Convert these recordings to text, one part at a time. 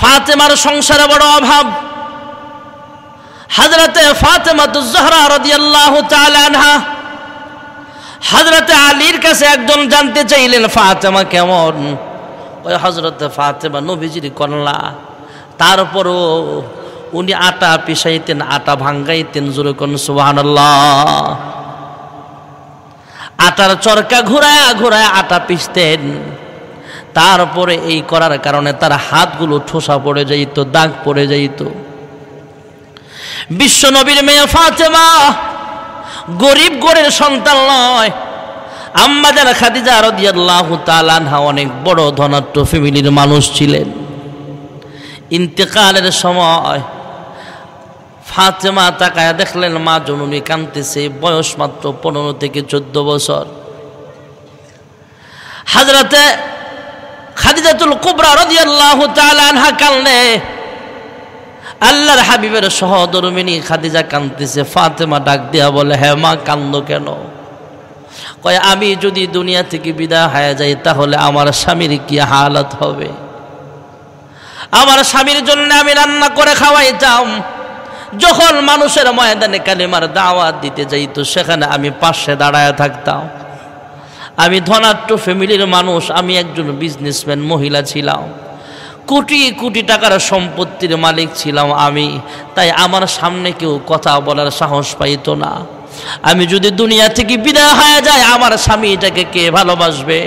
ফাতেমার সংসারে বড় অভাব হজরতে ফাতেমা রদিয়াল্লাহু জহরা হজরতে আলীর কাছে একজন জানতে চাইলেন ফাতেমা কেমন ওই হজরতে ফাতেমা নভিজির কনলা তারপরও উনি আটা পিসাইতেন আটা ভাঙ্গাইতেন জুরকন সুবহানাল্লাহ আটার চরকা ঘুরায় ঘুরায় আটা পিসতেন তারপরে এই করার কারণে তার হাতগুলো ঠোসা পড়ে যাইত দাগ পড়ে যাইত বিশ্বনবীর মেয়ে ফাতেমা গরিব গরের সন্তান নয় আম্মাজান খাদিজা রদিয়াল্লাহ তালানহা অনেক বড় ধনাট্য ফ্যামিলির মানুষ ছিলেন ইন্তেকালের সময় ফাতেমা তাকায় দেখলেন মা জনুনি কানতেছে বয়স মাত্র পনেরো থেকে চোদ্দ বছর হাজরাতে খাদিজাতুল কুবরা তাআলা আনহা কানলে আল্লাহর হাবিবের সহধর্মিনী খাদিজা কান্দতেছে ফাতেমা ডাক দিয়া বলে হে হ্যাঁ মা কান্দ কেন কয় আমি যদি দুনিয়া থেকে বিদায় হয়ে যাই তাহলে আমার স্বামীর কি হালত হবে আমার স্বামীর জন্য আমি রান্না করে খাওয়াইতাম যখন মানুষের ময়দানে কালিমার দাওয়াত দিতে যাইতো সেখানে আমি পাশে দাঁড়ায় থাকতাম আমি ধনাঢ্য ফ্যামিলির মানুষ আমি একজন বিজনেসম্যান মহিলা ছিলাম কোটি কোটি টাকার সম্পত্তির মালিক ছিলাম আমি তাই আমার সামনে কেউ কথা বলার সাহস পাইত না আমি যদি দুনিয়া থেকে বিদায় হয়ে যায় আমার স্বামীটাকে কে ভালোবাসবে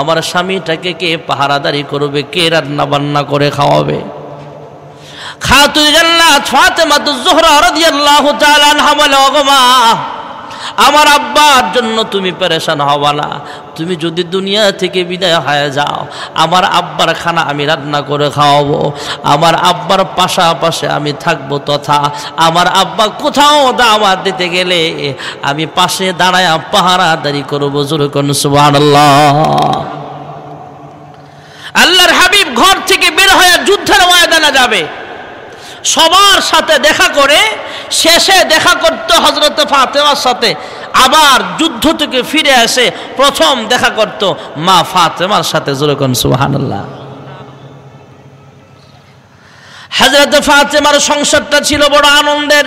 আমার স্বামীটাকে কে পাহারাদারি করবে কে রান্না বান্না করে খাওয়াবে খাতুন জান্নাত ফাতেমা জোহরা রাদিয়াল্লাহু তাআলা আনহা বলে ওগো মা আমার আব্বার জন্য তুমি পেরেশান হওয়া না তুমি যদি দুনিয়া থেকে বিদায় হয়ে যাও আমার আব্বার খানা আমি রান্না করে খাওয়াবো আমার আব্বার পাশাপাশি আমি থাকবো তথা আমার আব্বা কোথাও দাওয়া দিতে গেলে আমি পাশে দাঁড়ায় পাহারাদারি করবো জোরকন সুবাহ আল্লাহর হাবিব ঘর থেকে বের হয়ে যুদ্ধের ময়দানা যাবে সবার সাথে দেখা করে শেষে দেখা করতো হজরত ফাতেমার সাথে আবার যুদ্ধ থেকে ফিরে আসে প্রথম দেখা করত মা ফাতেমার সাথে যেরকম সুহানাল্লাহ হজরত ফাতেমার সংসারটা ছিল বড় আনন্দের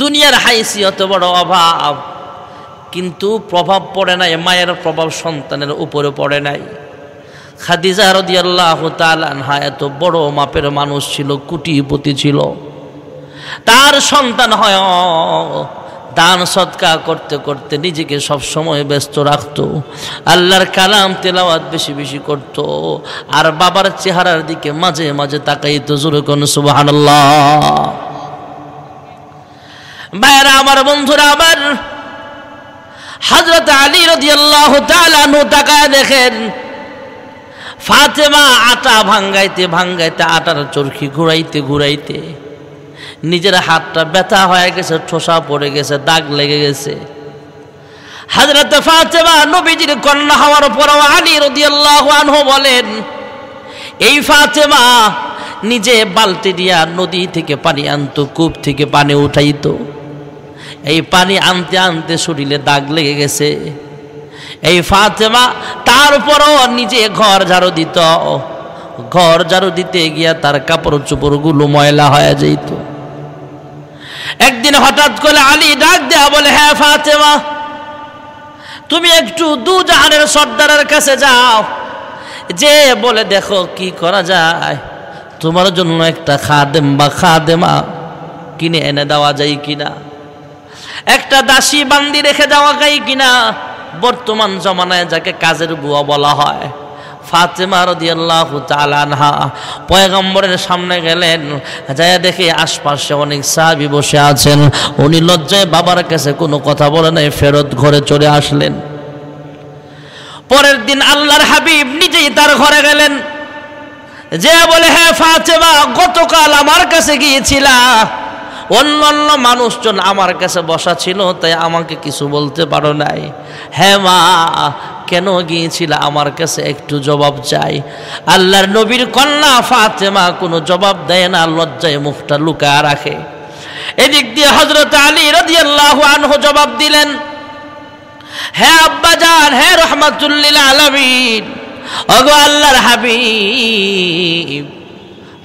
দুনিয়ার অত বড় অভাব কিন্তু প্রভাব পড়ে নাই মায়ের প্রভাব সন্তানের উপরে পড়ে নাই খাদিজা রদিয়াল্লাহ তাল আনহা এত বড় মাপের মানুষ ছিল কুটিপতি ছিল তার সন্তান হয় দান সৎকা করতে করতে নিজেকে সব সময় ব্যস্ত রাখত আল্লাহর কালাম তেলাওয়াত বেশি বেশি করত আর বাবার চেহারার দিকে মাঝে মাঝে তো জোরে কোন সুবহানাল্লাহ ভাইরা আমার বন্ধুরা আবার হযরত আলী রাদিয়াল্লাহু আল্লাহ নু তাকায় দেখেন ফাতেমা আটা ভাঙ্গাইতে ভাঙ্গাইতে আটার চরখি ঘুরাইতে ঘুরাইতে নিজের হাতটা ব্যথা হয়ে গেছে ঠোসা পড়ে গেছে দাগ লেগে গেছে হাজরত ফাতেমা নবীজির কন্যা হওয়ার পরও আলী রদিয়াল্লাহু আনহু বলেন এই ফাতেমা নিজে বালতি দিয়া নদী থেকে পানি আনতো কূপ থেকে পানি উঠাইত এই পানি আনতে আনতে শরীরে দাগ লেগে গেছে এই ফাতেমা তারপরও নিজে ঘর ঝাড়ু দিত ঘর ঝাড়ু দিতে গিয়া তার কাপড় চোপড়গুলো ময়লা হয়ে যেত একদিন হঠাৎ করে আলী ডাক দেয়া বলে হ্যাঁ ফাতেমা তুমি একটু দু জাহানের সর্দারের কাছে যাও যে বলে দেখো কি করা যায় তোমার জন্য একটা খাদেম বা খাদেমা কিনে এনে দেওয়া যায় কিনা একটা দাসী বান্দি রেখে দেওয়া যায় কিনা বর্তমান জমানায় যাকে কাজের বুয়া বলা হয় ফাতেমা রদিয়াল্লাহ তালানহা পয়গম্বরের সামনে গেলেন যায় দেখে আশপাশে অনেক সাহাবি বসে আছেন উনি লজ্জায় বাবার কাছে কোনো কথা বলে নাই ফেরত ঘরে চলে আসলেন পরের দিন আল্লাহর হাবিব নিজেই তার ঘরে গেলেন যে বলে হ্যাঁ ফাতেমা গতকাল আমার কাছে গিয়েছিল অন্য অন্য মানুষজন আমার কাছে বসা ছিল তাই আমাকে কিছু বলতে পারো নাই হ্যাঁ মা কেন গিয়েছিল আমার কাছে একটু জবাব চাই আল্লাহর নবীর কন্যা ফাতেমা কোনো জবাব দেয় না লজ্জায় মুখটা লুকা রাখে এদিক দিয়ে হজরত আলী রাদিয়াল্লাহু আনহু জবাব দিলেন হ্যাঁ আব্বাজান হ্যাঁ রহমাতুল্লিল আলমিন অগো আল্লাহর হাবিব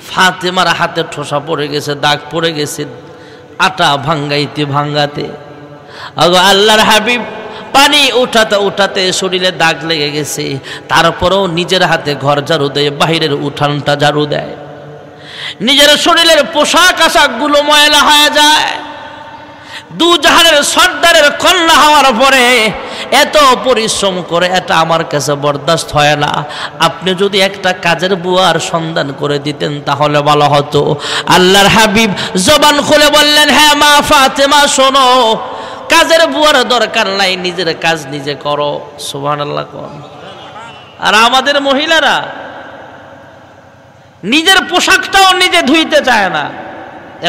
ফাতেমার হাতে ঠোসা পড়ে গেছে দাগ পড়ে গেছে আটা ভাঙ্গাইতে ভাঙ্গাতে অগো আল্লাহর হাবিব পানি উঠাতে উঠাতে শরীরে দাগ লেগে গেছে তারপরেও নিজের হাতে ঘর ঝাড়ু দেয় বাহিরের উঠানটা ঝাড়ু দেয় নিজের শরীরের পোশাক আশাকগুলো ময়লা হয়ে যায় দু জাহানের সর্দারের কন্যা হওয়ার পরে এত পরিশ্রম করে এটা আমার কাছে বরদাস্ত হয় না আপনি যদি একটা কাজের বুয়ার সন্ধান করে দিতেন তাহলে ভালো হতো আল্লাহর হাবিব জবান খুলে বললেন হ্যাঁ মা ফাতেমা শোনো কাজের বুয়ার দরকার নাই নিজের কাজ নিজে করো সুবাহ আল্লাহ কর আর আমাদের মহিলারা নিজের পোশাকটাও নিজে ধুইতে চায় না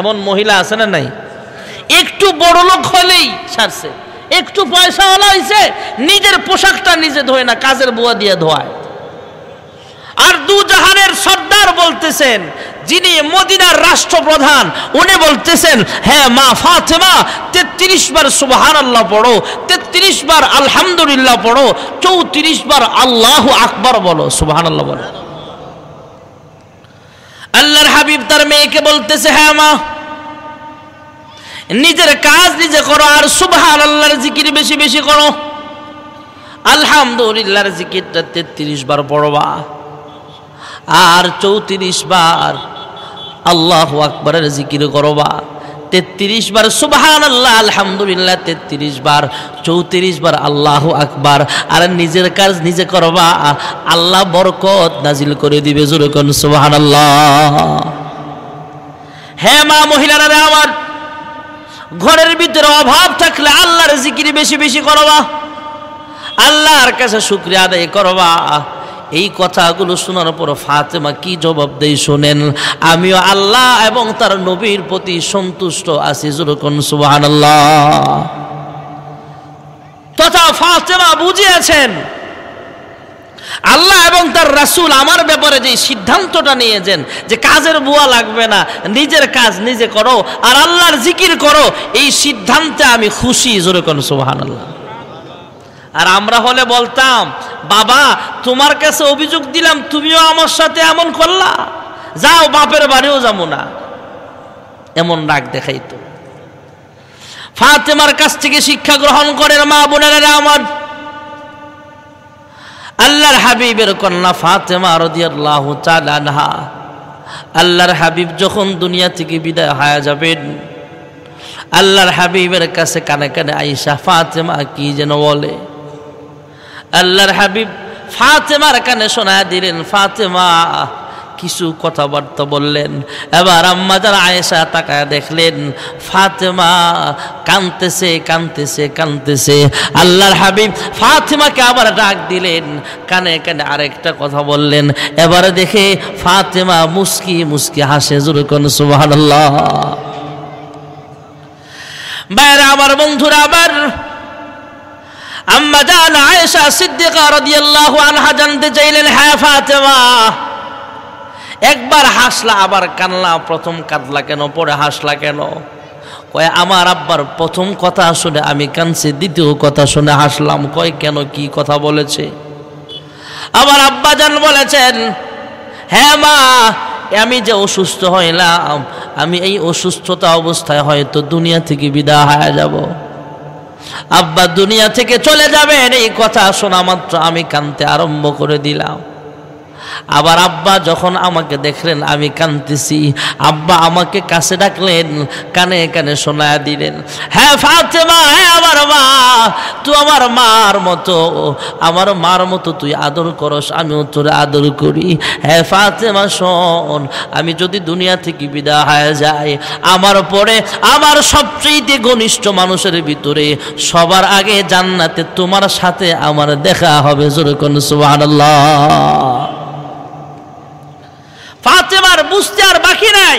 এমন মহিলা আছে না নাই একটু বড় লোক হলেই ছাড়ছে একটু পয়সা হলা নিজের পোশাকটা নিজে ধোয় না কাজের বুয়া দিয়ে ধোয়ায় আর দু জাহানের সর্দার বলতেছেন যিনি মদিনার রাষ্ট্রপ্রধান উনি বলতেছেন হ্যাঁ মা ফাতেমা তেত্রিশ বার সুবাহান আল্লাহ পড়ো তেত্রিশ বার আলহামদুলিল্লাহ পড়ো চৌত্রিশ বার আল্লাহ আকবর বলো সুবাহান আল্লাহ বলো আল্লাহর হাবিব তার মেয়েকে বলতেছে হ্যাঁ মা নিজের কাজ নিজে করো আর সুবাহান আল্লাহর জিকির বেশি বেশি করো আলহামদুলিল্লাহর জিকিরটা তেত্রিশ বার পড়বা আর চৌত্রিশ বার আল্লাহ আকবরের জিকির করবা তেত্রিশ বার সুবাহান আল্লাহ আলহামদুলিল্লাহ তেত্রিশ বার চৌত্রিশ বার আল্লাহ আকবার আর নিজের কাজ নিজে করবা আল্লাহ বরকত নাজিল করে দিবে জোরকন সুবাহান আল্লাহ হ্যাঁ মা মহিলারা আমার ঘরের ভিতরে অভাব থাকলে আল্লাহর জিকির বেশি বেশি করবা আল্লাহর কাছে শুক্রিয়া আদায় করবা এই কথাগুলো শোনার পর ফাতেমা কি জবাব দেই শোনেন আমিও আল্লাহ এবং তার নবীর প্রতি সন্তুষ্ট আছি জুরকন সুবাহান তথা ফাতেমা বুঝিয়েছেন আল্লাহ এবং তার রাসুল আমার ব্যাপারে যে সিদ্ধান্তটা নিয়েছেন যে কাজের বুয়া লাগবে না নিজের কাজ নিজে করো আর আল্লাহর জিকির করো এই সিদ্ধান্তে আমি খুশি জোরে কোন সুবাহান আল্লাহ আর আমরা হলে বলতাম বাবা তোমার কাছে অভিযোগ দিলাম তুমিও আমার সাথে এমন করলা যাও বাপের বাড়িও যাবো না এমন রাগ দেখাইতো ফাতেমার কাছ থেকে শিক্ষা গ্রহণ করেন মা বোনেরা আমার আল্লাহর হাবিবের কন্যা ফাতেমা রদিয়াল্লাহ চালানহা আল্লাহর হাবিব যখন দুনিয়া থেকে বিদায় হয়ে যাবেন আল্লাহর হাবিবের কাছে কানে কানে আইসা ফাতেমা কি যেন বলে আল্লাহর হাবিব ফাতেমার কানে শোনা দিলেন ফাতেমা কিছু কথাবার্তা বললেন এবার আম্মাজার আয়েশা তাকায় দেখলেন ফাতেমা কানতেছে কানতেছে কানতেছে আল্লাহর হাবিব ফাতেমাকে আবার ডাক দিলেন কানে কানে আরেকটা কথা বললেন এবারে দেখে ফাতেমা মুস্কি মুস্কি হাসে জুরুকন আল্লাহ বাইরে আমার বন্ধুরা আবার আম্মা জান আয়েশা সিদ্দিকা রাদিয়াল্লাহু আনহা জানতে চাইলেন হ্যাঁ ফাতেমা একবার হাসলা আবার কানলা প্রথম কাঁদলা কেন পরে হাসলা কেন কয় আমার আব্বার প্রথম কথা শুনে আমি কানছি দ্বিতীয় কথা শুনে হাসলাম কয় কেন কি কথা বলেছে আমার জান বলেছেন হ্যাঁ মা আমি যে অসুস্থ হইলাম আমি এই অসুস্থতা অবস্থায় হয়তো দুনিয়া থেকে বিদায় হয়ে যাব আব্বা দুনিয়া থেকে চলে যাবেন এই কথা শোনা মাত্র আমি কানতে আরম্ভ করে দিলাম আবার আব্বা যখন আমাকে দেখলেন আমি কানতেছি আব্বা আমাকে কাছে ডাকলেন কানে কানে শোনায় দিলেন হ্যাঁ ফাতেমা হ্যাঁ আমার মা তুই আমার মার মতো আমার মার মতো তুই আদর করস আমিও তোর আদর করি হ্যাঁ ফাতেমা শোন আমি যদি দুনিয়া থেকে বিদা হয়ে যাই আমার পরে আমার সবচেয়ে ঘনিষ্ঠ মানুষের ভিতরে সবার আগে জান্নাতে তোমার সাথে আমার দেখা হবে জোরকন আল্লাহ বুঝতে আর বাকি নাই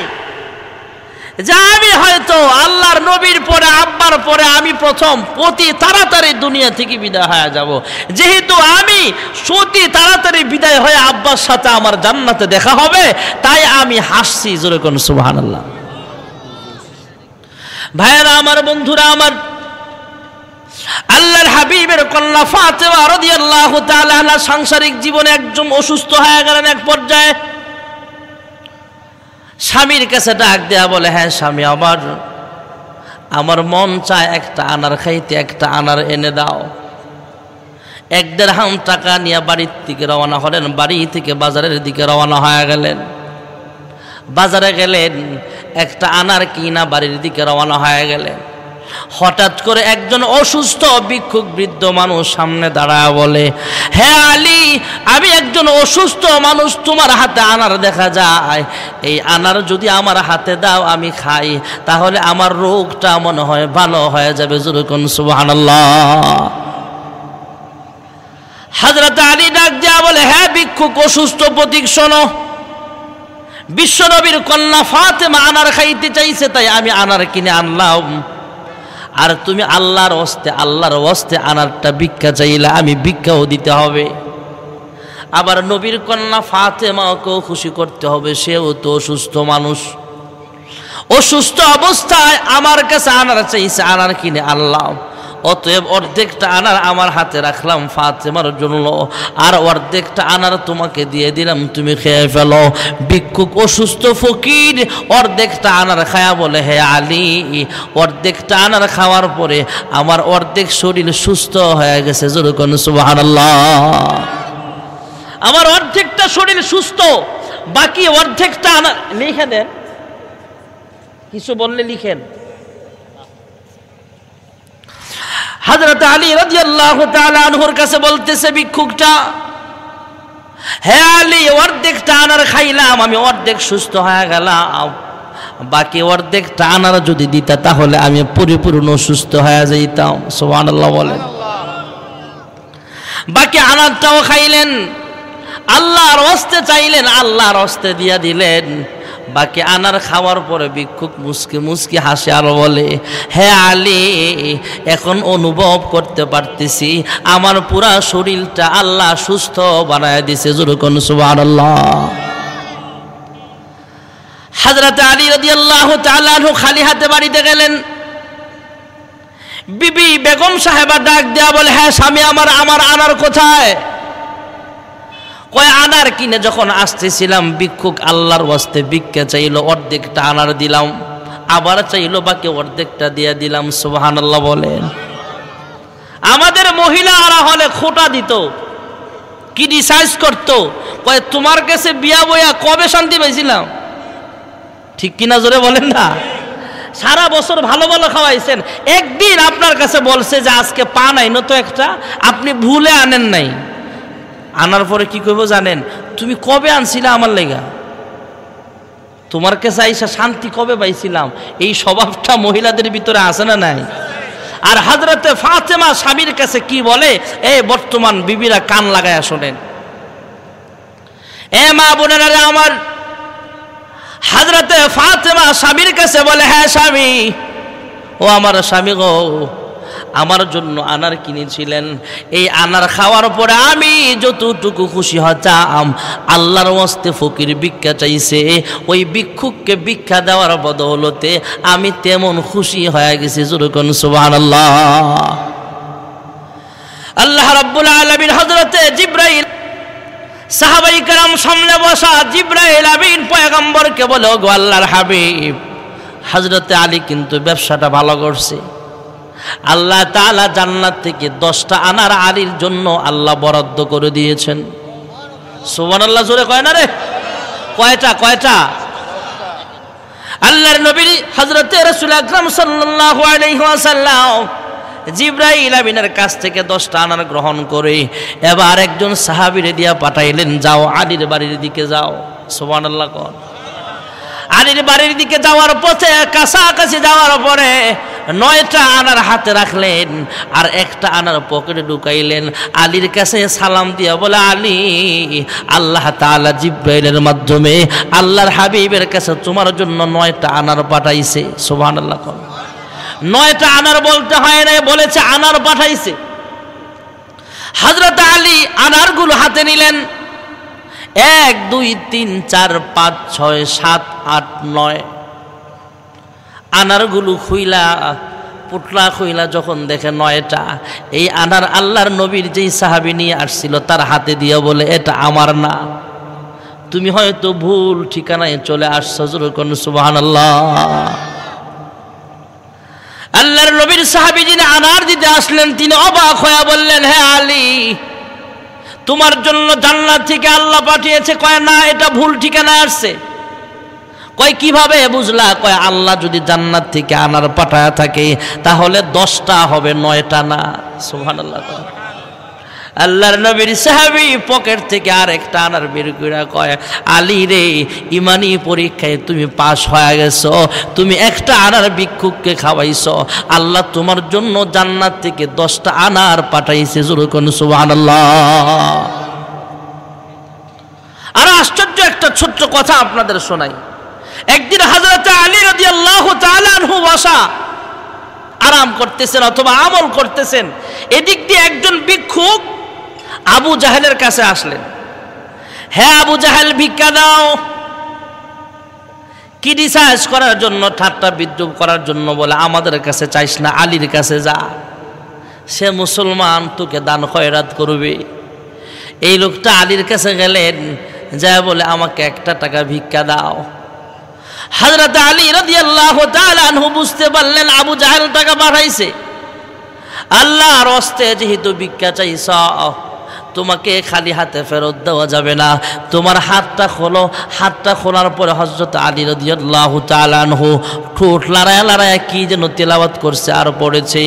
যা আমি হয়তো আল্লাহর নবীর পরে আব্বার পরে আমি প্রথম অতি তাড়াতাড়ি দুনিয়া থেকে বিদায় হয়ে যাব যেহেতু আমি সতি তাড়াতাড়ি বিদায় হয়ে আব্বার সাথে আমার জান্নাতে দেখা হবে তাই আমি হাসছি যেরকম সুবাহান আল্লাহ ভাইয়েরা আমার বন্ধুরা আমার আল্লাহর হাবিবের কন্যা ফাতেমা রাদিয়াল্লাহু তাআলা সাংসারিক জীবনে একজন অসুস্থ হয়ে গেলেন এক পর্যায়ে স্বামীর কাছে ডাক দেয়া বলে হ্যাঁ স্বামী আমার আমার মন চায় একটা আনার খাইতে একটা আনার এনে দাও এক দেড় হাম টাকা নিয়ে বাড়ির থেকে রওনা হলেন বাড়ি থেকে বাজারের দিকে রওনা হয়ে গেলেন বাজারে গেলেন একটা আনার কিনা বাড়ির দিকে রওনা হয়ে গেলেন হঠাৎ করে একজন অসুস্থ ভিক্ষুক বৃদ্ধ মানুষ সামনে দাঁড়ায় বলে হ্যাঁ আলী আমি একজন অসুস্থ মানুষ তোমার হাতে আনার দেখা যায় এই আনার যদি আমার হাতে দাও আমি খাই তাহলে আমার রোগটা মনে হয় ভালো হয়ে যাবে জুরুকুন সুবহানাল্লাহ হাজরত আলী ডাক দেওয়া বলে হ্যাঁ ভিক্ষুক অসুস্থ প্রতীক শোনো বিশ্বনবীর কন্যা ফাতেমা আনার খাইতে চাইছে তাই আমি আনার কিনে আনলাম আর তুমি আল্লাহর অস্তে আল্লাহর অস্তে আনারটা ভিক্ষা চাইলে আমি ভিক্ষাও দিতে হবে আবার নবীর কন্যা ফাতেমাকেও খুশি করতে হবে সেও তো অসুস্থ মানুষ অসুস্থ অবস্থায় আমার কাছে আনার চাইছে আনার কিনে আল্লাহ অতএব অর্ধেকটা আনার আমার হাতে রাখলাম ফাতেমার জন্য আর অর্ধেকটা আনার তোমাকে দিয়ে দিলাম তুমি খেয়ে ফেলো ভিক্ষুক অসুস্থ ফকির অর্ধেকটা আনার খায়া বলে হে আলী অর্ধেকটা আনার খাওয়ার পরে আমার অর্ধেক শরীর সুস্থ হয়ে গেছে জোরকন সুবাহ আমার অর্ধেকটা শরীর সুস্থ বাকি অর্ধেকটা আনার লিখে দেন কিছু বললে লিখেন হাজরত আলী রাজি আল্লাহ আনহুর কাছে বলতেছে ভিক্ষুকটা হে আলী অর্ধেক টানার খাইলাম আমি অর্ধেক সুস্থ হয়ে গেলাম বাকি অর্ধেক টানার যদি দিতা তাহলে আমি পরিপূর্ণ সুস্থ হয়ে যাইতাম সোহান আল্লাহ বলেন বাকি আনারটাও খাইলেন আল্লাহর অস্তে চাইলেন আল্লাহর অস্তে দিয়া দিলেন বাকি আনার খাওয়ার পরে ভিক্ষুক মুসকি মুসকি হাসে আর বলে হ্যাঁ আলী এখন অনুভব করতে পারতেছি আমার পুরা শরীরটা আল্লাহ সুস্থ বানায় দিছে জুরুকন সুবাহ হাজরাতে আলী রদি আল্লাহ তালু খালি হাতে বাড়িতে গেলেন বিবি বেগম সাহেবা ডাক দেয়া বলে হ্যাঁ স্বামী আমার আমার আনার কোথায় কয় আনার কিনে যখন আসতেছিলাম ভিক্ষুক আল্লাহর বস্তে ভিক্ষা চাইল অর্ধেকটা আনার দিলাম আবার চাইল বাকি অর্ধেকটা দিয়ে দিলাম সুবাহান আল্লাহ বলেন আমাদের মহিলা আরা হলে খোটা দিত ডিসাইজ করত কয় তোমার কাছে বিয়া বইয়া কবে শান্তি পাইছিলাম ঠিক কিনা জোরে বলেন না সারা বছর ভালো ভালো খাওয়াইছেন একদিন আপনার কাছে বলছে যে আজকে পা নাই নতো একটা আপনি ভুলে আনেন নাই আনার পরে কি করবো জানেন তুমি কবে আনছিলে আমার লেগা তোমার কাছে আইসা শান্তি কবে পাইছিলাম এই স্বভাবটা মহিলাদের ভিতরে আছে না নাই আর হাজরাতে ফাতেমা স্বামীর কাছে কি বলে এ বর্তমান বিবিরা কান লাগায়া শোনেন এ মা বোনেরা আমার হাজরাতে ফাতেমা স্বামীর কাছে বলে হ্যাঁ স্বামী ও আমার স্বামী গো আমার জন্য আনার কিনেছিলেন এই আনার খাওয়ার পরে আমি যতটুকু খুশি হতাম আল্লাহর ওয়াস্তে ফকির ভিক্ষা চাইছে ওই ভিক্ষুককে ভিক্ষা দেওয়ার বদৌলতে আমি তেমন খুশি হয়ে গেছি জুরুকন সুবান আল্লাহ রব্বুল আলমীর হজরতে জিব্রাহিম সাহাবাই কালাম সামনে বসা আবিন পয়গম্বর কে বলো গো আল্লাহর হাবিব হজরতে আলী কিন্তু ব্যবসাটা ভালো করছে আল্লাহ তালা জান্নাত থেকে দশটা আনার আলির জন্য আল্লাহ বরাদ্দ করে দিয়েছেন সোমান আল্লাহ জোরে কয় না রে কয়টা কয়টা আল্লাহর নবী হজরতে রসুল আকরম সাল্লাহ আলহিহাসাল্লাম জিব্রাইল আমিনের কাছ থেকে দশটা আনার গ্রহণ করে এবার একজন সাহাবিরে দিয়া পাঠাইলেন যাও আলীর বাড়ির দিকে যাও সোমান আল্লাহ আলীর বাড়ির দিকে যাওয়ার পথে কাছাকাছি যাওয়ার পরে নয়টা আনার হাতে রাখলেন আর একটা আনার পকেটে ঢুকাইলেন আলীর কাছে সালাম দিয়া বলে আলী আল্লাহ তালা জিব্বাইলের মাধ্যমে আল্লাহর হাবিবের কাছে তোমার জন্য নয়টা আনার পাঠাইছে সোভান আল্লাহ নয়টা আনার বলতে হয় না বলেছে আনার পাঠাইছে হাজরত আলী আনারগুলো হাতে নিলেন এক দুই তিন চার পাঁচ ছয় সাত আট নয় আনারগুলো খুইলা পুটলা খুইলা যখন দেখে নয়টা এই আনার আল্লাহর নবীর যেই সাহাবি নিয়ে আসছিল তার হাতে দিয়ে বলে এটা আমার না তুমি হয়তো ভুল ঠিকানায় চলে আসছো যেরকম সুবাহান আল্লাহ আল্লাহর নবীর সাহাবি যিনি আনার দিতে আসলেন তিনি অবাক হয়ে বললেন হ্যাঁ আলী তোমার জন্য জান্নাত থেকে আল্লাহ পাঠিয়েছে কয় না এটা ভুল ঠিকানা আসছে কয় কিভাবে বুঝলা কয় আল্লাহ যদি জান্নাত থেকে আনার পাঠায় থাকে তাহলে দশটা হবে নয়টা না সুহান আল্লাহ আল্লাহর নবীর সাহাবি পকেট থেকে আর একটা আনার বের করে কয় আলী রে ইমানি পরীক্ষায় তুমি পাশ হয়ে গেছো তুমি একটা আনার ভিক্ষুককে খাওয়াইছ আল্লাহ তোমার জন্য জান্নাত থেকে দশটা আনার পাঠাইছে জুরুকন সুবহানাল্লাহ আর আশ্চর্য একটা ছোট্ট কথা আপনাদের শোনাই একদিন হাজরত আলী রদি আল্লাহ আনহু বসা আরাম করতেছেন অথবা আমল করতেছেন এদিক দিয়ে একজন ভিক্ষুক আবু জাহেলের কাছে আসলেন হ্যাঁ আবু জাহেল ভিক্ষা দাও ক্রিটিসাইজ করার জন্য ঠাট্টা বিদ্রুপ করার জন্য বলে আমাদের কাছে চাইস না আলীর কাছে যা সে মুসলমান তোকে দান খয়রাত করবে এই লোকটা আলীর কাছে গেলেন যা বলে আমাকে একটা টাকা ভিক্ষা দাও হাজরত আলী রদি আল্লাহ আনহু বুঝতে পারলেন আবু জাহেল টাকা পাঠাইছে আল্লাহর অস্তে যেহেতু ভিক্ষা চাইছ তোমাকে খালি হাতে ফেরত দেওয়া যাবে না তোমার হাতটা খোলো হাতটা খোলার পরে হজরত আলী রদিয়াল্লাহ তালানহু ঠোঁট লড়ায় লড়ায় কী যেন তেলাওয়াত করছে আর পড়েছে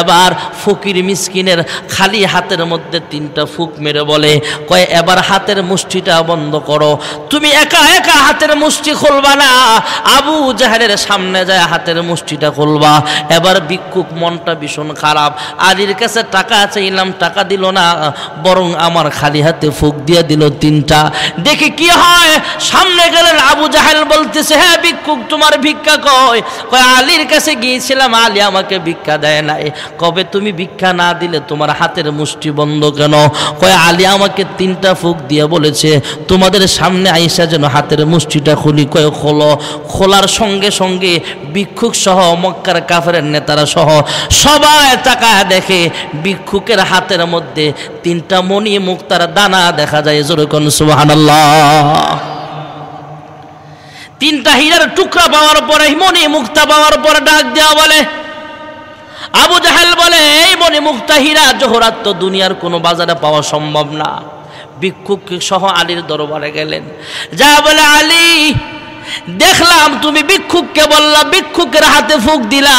এবার ফকির মিসকিনের খালি হাতের মধ্যে তিনটা ফুক মেরে বলে কয় এবার হাতের মুষ্টিটা বন্ধ করো তুমি একা একা হাতের মুষ্টি খুলবা না আবু জাহেরের সামনে যায় হাতের মুষ্টিটা খুলবা এবার বিক্ষুক মনটা ভীষণ খারাপ আলীর কাছে টাকা চাইলাম টাকা দিল না বরং আমার খালি হাতে ফুক দিয়ে দিল তিনটা দেখি কি হয় সামনে গেলেন আবু জাহেল বলতেছে হ্যাঁ ভিক্ষুক তোমার ভিক্ষা কয় কয় আলীর কাছে গিয়েছিলাম আলী আমাকে ভিক্ষা দেয় নাই কবে তুমি ভিক্ষা না দিলে তোমার হাতের মুষ্টি বন্ধ কেন কয় আলী আমাকে তিনটা ফুক দিয়ে বলেছে তোমাদের সামনে আইসা যেন হাতের মুষ্টিটা খুলি কয় খোলো খোলার সঙ্গে সঙ্গে ভিক্ষুক সহ মক্কার কাফের নেতারা সহ সবাই তাকায় দেখে ভিক্ষুকের হাতের মধ্যে তিনটা মন মুখ তার দানা দেখা যায় যেরকম সুবহানাল্লাহ তিনটা হীরার টুকরা পাওয়ার পরে মনি মুক্তা পাওয়ার পরে ডাক দেওয়া বলে আবু জাহেল বলে এই মনি মুক্তা হীরা জোহরাত তো দুনিয়ার কোনো বাজারে পাওয়া সম্ভব না বিক্ষুক সহ আলীর দরবারে গেলেন যা বলে আলী দেখলাম তুমি বিক্ষুককে বললা বিক্ষুকের হাতে ফুক দিলা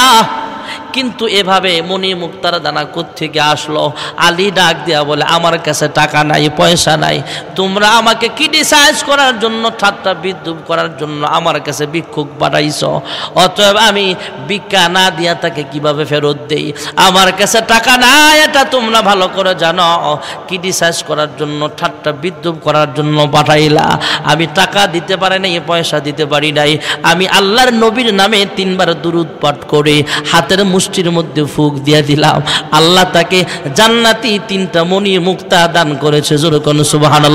কিন্তু এভাবে মনি মুক্তার দানা থেকে আসলো আলী ডাক দেয়া বলে আমার কাছে টাকা নাই পয়সা নাই তোমরা আমাকে ক্রিটিসাইজ করার জন্য ঠাট্টা বিদ্রুপ করার জন্য আমার কাছে বিক্ষোভ পাঠাইছ অতএব আমি বিজ্ঞা না দিয়া তাকে কিভাবে ফেরত দেই আমার কাছে টাকা নাই এটা তোমরা ভালো করে জানো ক্রিটিসাইজ করার জন্য ঠাট্টা বিদ্রুপ করার জন্য পাঠাইলা আমি টাকা দিতে পারি নাই পয়সা দিতে পারি নাই আমি আল্লাহর নবীর নামে তিনবার দুরুৎপাট করে হাতের মুশ মুষ্টির মধ্যে ফুক দিয়া দিলাম আল্লাহ তাকে জান্নাতি তিনটা মনি মুক্তা দান করেছে যেরকম সুবাহান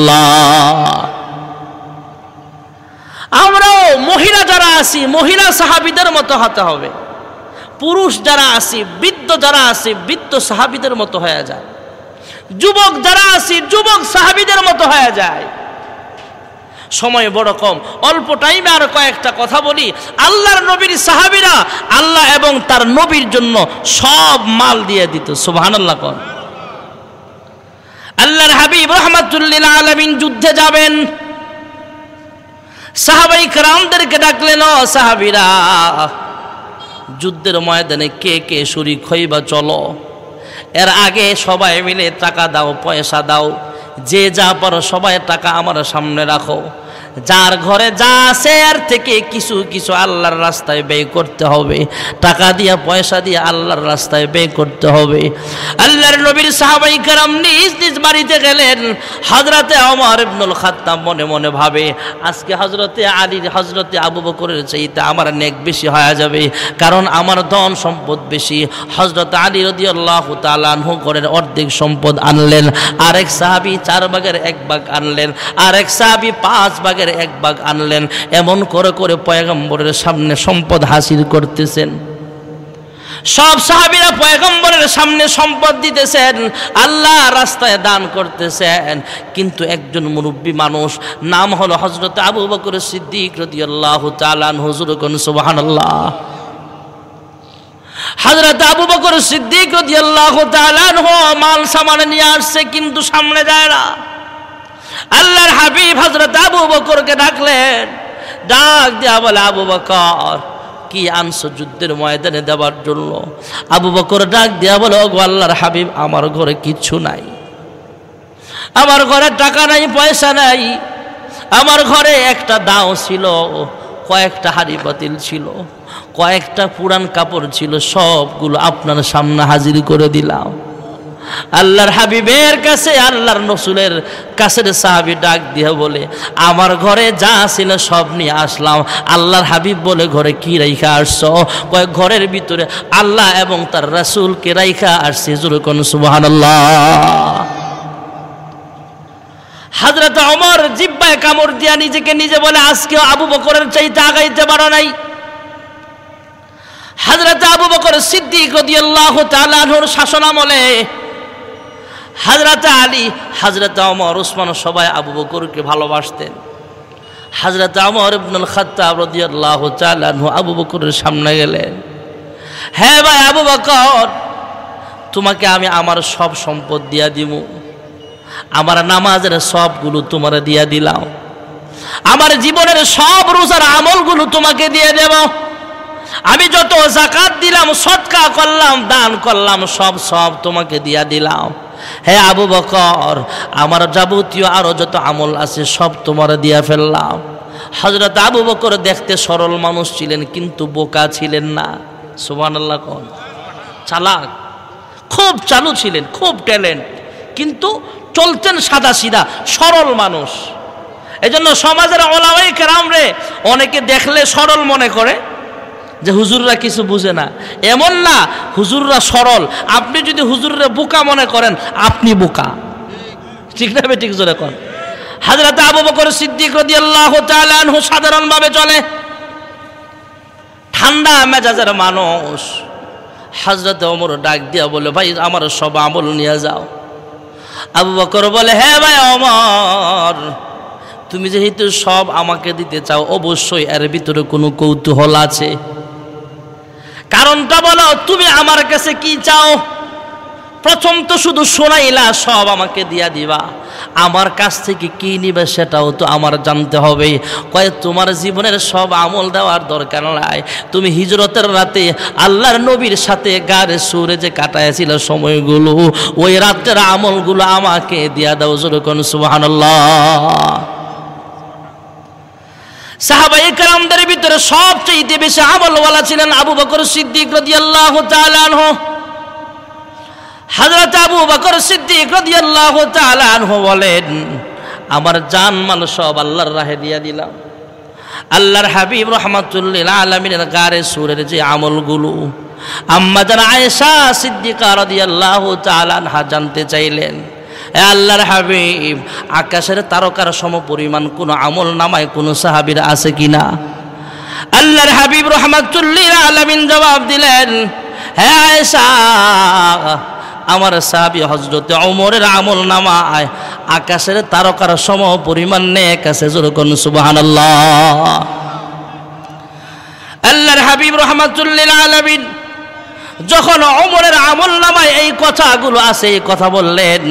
আমরাও মহিলা যারা আসি মহিলা সাহাবিদের মতো হতে হবে পুরুষ যারা আসি বৃদ্ধ যারা আসি বৃদ্ধ সাহাবিদের মতো হয়ে যায় যুবক যারা আসি যুবক সাহাবিদের মতো হয়ে যায় সময় বড় কম অল্প টাইমে আর কয়েকটা কথা বলি আল্লাহর নবীর সাহাবিরা আল্লাহ এবং তার নবীর জন্য সব মাল দিয়ে দিত সুবাহান আল্লাহ কর আল্লাহর হাবিব রহমাতুল্লিল আলমিন যুদ্ধে যাবেন সাহাবাই রামদেরকে ডাকলেন সাহাবিরা যুদ্ধের ময়দানে কে কে শরীর হইবা চলো এর আগে সবাই মিলে টাকা দাও পয়সা দাও যে যা পারো সবাই টাকা আমার সামনে রাখো যার ঘরে যা আছে আর থেকে কিছু কিছু আল্লাহর রাস্তায় ব্যয় করতে হবে টাকা দিয়া পয়সা দিয়ে আল্লাহর রাস্তায় ব্যয় করতে হবে আল্লাহর নবীর সাহাবাই কারাম নিজ নিজ বাড়িতে গেলেন হজরতে অমর ইবনুল খাত্তাম মনে মনে ভাবে আজকে হজরতে আলীর হজরতে আবু বকরের চাইতে আমার নেক বেশি হয়ে যাবে কারণ আমার ধন সম্পদ বেশি হজরত আলী রদি আল্লাহ তালানহ করেন অর্ধেক সম্পদ আনলেন আরেক সাহাবি চার বাগের এক বাঘ আনলেন আরেক সাহাবি পাঁচ বাগ ভাগের এক ভাগ আনলেন এমন করে করে পয়গম্বরের সামনে সম্পদ হাসিল করতেছেন সব সাহাবিরা পয়গম্বরের সামনে সম্পদ দিতেছেন আল্লাহ রাস্তায় দান করতেছেন কিন্তু একজন মুরব্বী মানুষ নাম হলো হজরত আবু বকর সিদ্দিক রদি আল্লাহ তালান হজর সুবাহান আল্লাহ হজরত আবু বকর সিদ্দিক রদি আল্লাহ তালান হো মাল সামান নিয়ে আসছে কিন্তু সামনে যায় না আল্লাহর হাবিব হজরত আবু বকরকে ডাকলেন ডাক দেওয়া বলে আবু বকর কি আনছো যুদ্ধের ময়দানে দেওয়ার জন্য আবু বকর ডাক দেওয়া বলে ওগো আল্লাহর হাবিব আমার ঘরে কিচ্ছু নাই আমার ঘরে টাকা নাই পয়সা নাই আমার ঘরে একটা দাও ছিল কয়েকটা হাড়ি পাতিল ছিল কয়েকটা পুরান কাপড় ছিল সবগুলো আপনার সামনে হাজির করে দিলাম আল্লাহর হাবিবের কাছে আল্লাহর নসুলের কাছের সাহাবি ডাক দিয়ে বলে আমার ঘরে যা ছিল সব নিয়ে আসলাম আল্লাহর হাবিব বলে ঘরে কি রাইখা আসছ কয়েক ঘরের ভিতরে আল্লাহ এবং তার রাসুলকে রাইখা আসছে জুরুকন সুবাহান হাজরত অমর জিব্বায় কামড় দিয়া নিজেকে নিজে বলে আজকেও আবু বকরের চাইতে আগাইতে পারো নাই হাজরত আবু বকর সিদ্দিক রদিয়াল্লাহ তালাহর শাসনামলে আমলে হাজরাতে আলী হাজরাতে অমর ওসমান সবাই আবু বকরকে ভালোবাসতেন হাজরাতে অমর ইবনুল খাত্তাব রাদিয়াল্লাহু তাআলা আনহু আবু বকরের সামনে গেলেন হ্যাঁ ভাই আবু বকর তোমাকে আমি আমার সব সম্পদ দিয়া দিব আমার নামাজের সবগুলো তোমার দিয়া দিলাম আমার জীবনের সব রোজার আমলগুলো তোমাকে দিয়ে দেব আমি যত জাকাত দিলাম সৎকা করলাম দান করলাম সব সব তোমাকে দিয়া দিলাম হে আবু বকর আমার যাবতীয় আরও যত আমল আছে সব তোমার দিয়া ফেললাম হজরত আবু বকর দেখতে সরল মানুষ ছিলেন কিন্তু বোকা ছিলেন না সুমান আল্লাহ কন চালাক খুব চালু ছিলেন খুব ট্যালেন্ট কিন্তু চলতেন সাদা সিধা সরল মানুষ এজন্য সমাজের অলাওয়াই কেরাম রে অনেকে দেখলে সরল মনে করে যে হুজুররা কিছু বুঝে না এমন না হুজুররা সরল আপনি যদি হুজুররা বোকা মনে করেন আপনি বোকা ঠিক না ঠিক জোরে কন হাজরাতে আবু বকর সিদ্দিক রদিয়াল্লাহ তালু সাধারণভাবে চলে ঠান্ডা মেজাজের মানুষ হাজরাতে অমর ডাক দিয়া বলে ভাই আমার সব আমল নিয়ে যাও আবু বকর বলে হ্যাঁ ভাই অমর তুমি যেহেতু সব আমাকে দিতে চাও অবশ্যই এর ভিতরে কোনো কৌতূহল আছে কারণটা বলো তুমি আমার কাছে কি চাও প্রথম তো শুধু শোনাইলা সব আমাকে দিয়া দিবা আমার কাছ থেকে কি নিবে সেটাও তো আমার জানতে হবে কয়ে তোমার জীবনের সব আমল দেওয়ার দরকার নাই তুমি হিজরতের রাতে আল্লাহর নবীর সাথে গাড়ে সুরে যে কাটাইছিল সময়গুলো ওই রাতের আমলগুলো আমাকে দিয়া দাও যেরকম সুবাহ সাহাবাই কালামদের ভিতরে সবচেয়ে বেশি আমলওয়ালা ছিলেন আবু বকর সিদ্দিক রদিয়াল্লাহ তালানহ হাজরত আবু বকর সিদ্দিক রদিয়াল্লাহ তালানহ বলেন আমার জানমাল সব আল্লাহর রাহে দিয়া দিলাম আল্লাহর হাবিব রহমাতুল্লিল আলমিনের গারে সুরের যে আমলগুলো আম্মা জান আয়েশা সিদ্দিকা রদিয়াল্লাহ তালানহা জানতে চাইলেন আল্লাহর হাবিব আকাশের তারকার সমপরিমাণ কোনো আমল নামায় কোনো সাহাবির আছে কিনা আল্লাহর হাবিব রহমাতুল্লির আলমিন জবাব দিলেন হ্যাঁ আমার সাহাবি হজরতে অমরের আমল নামায় আকাশের তারকার সম পরিমাণ নেই কাছে জোরকন সুবাহান আল্লাহর হাবিব রহমাতুল্লিল আলমিন যখন অমরের আমল নামায় এই কথাগুলো আছে এই কথা বললেন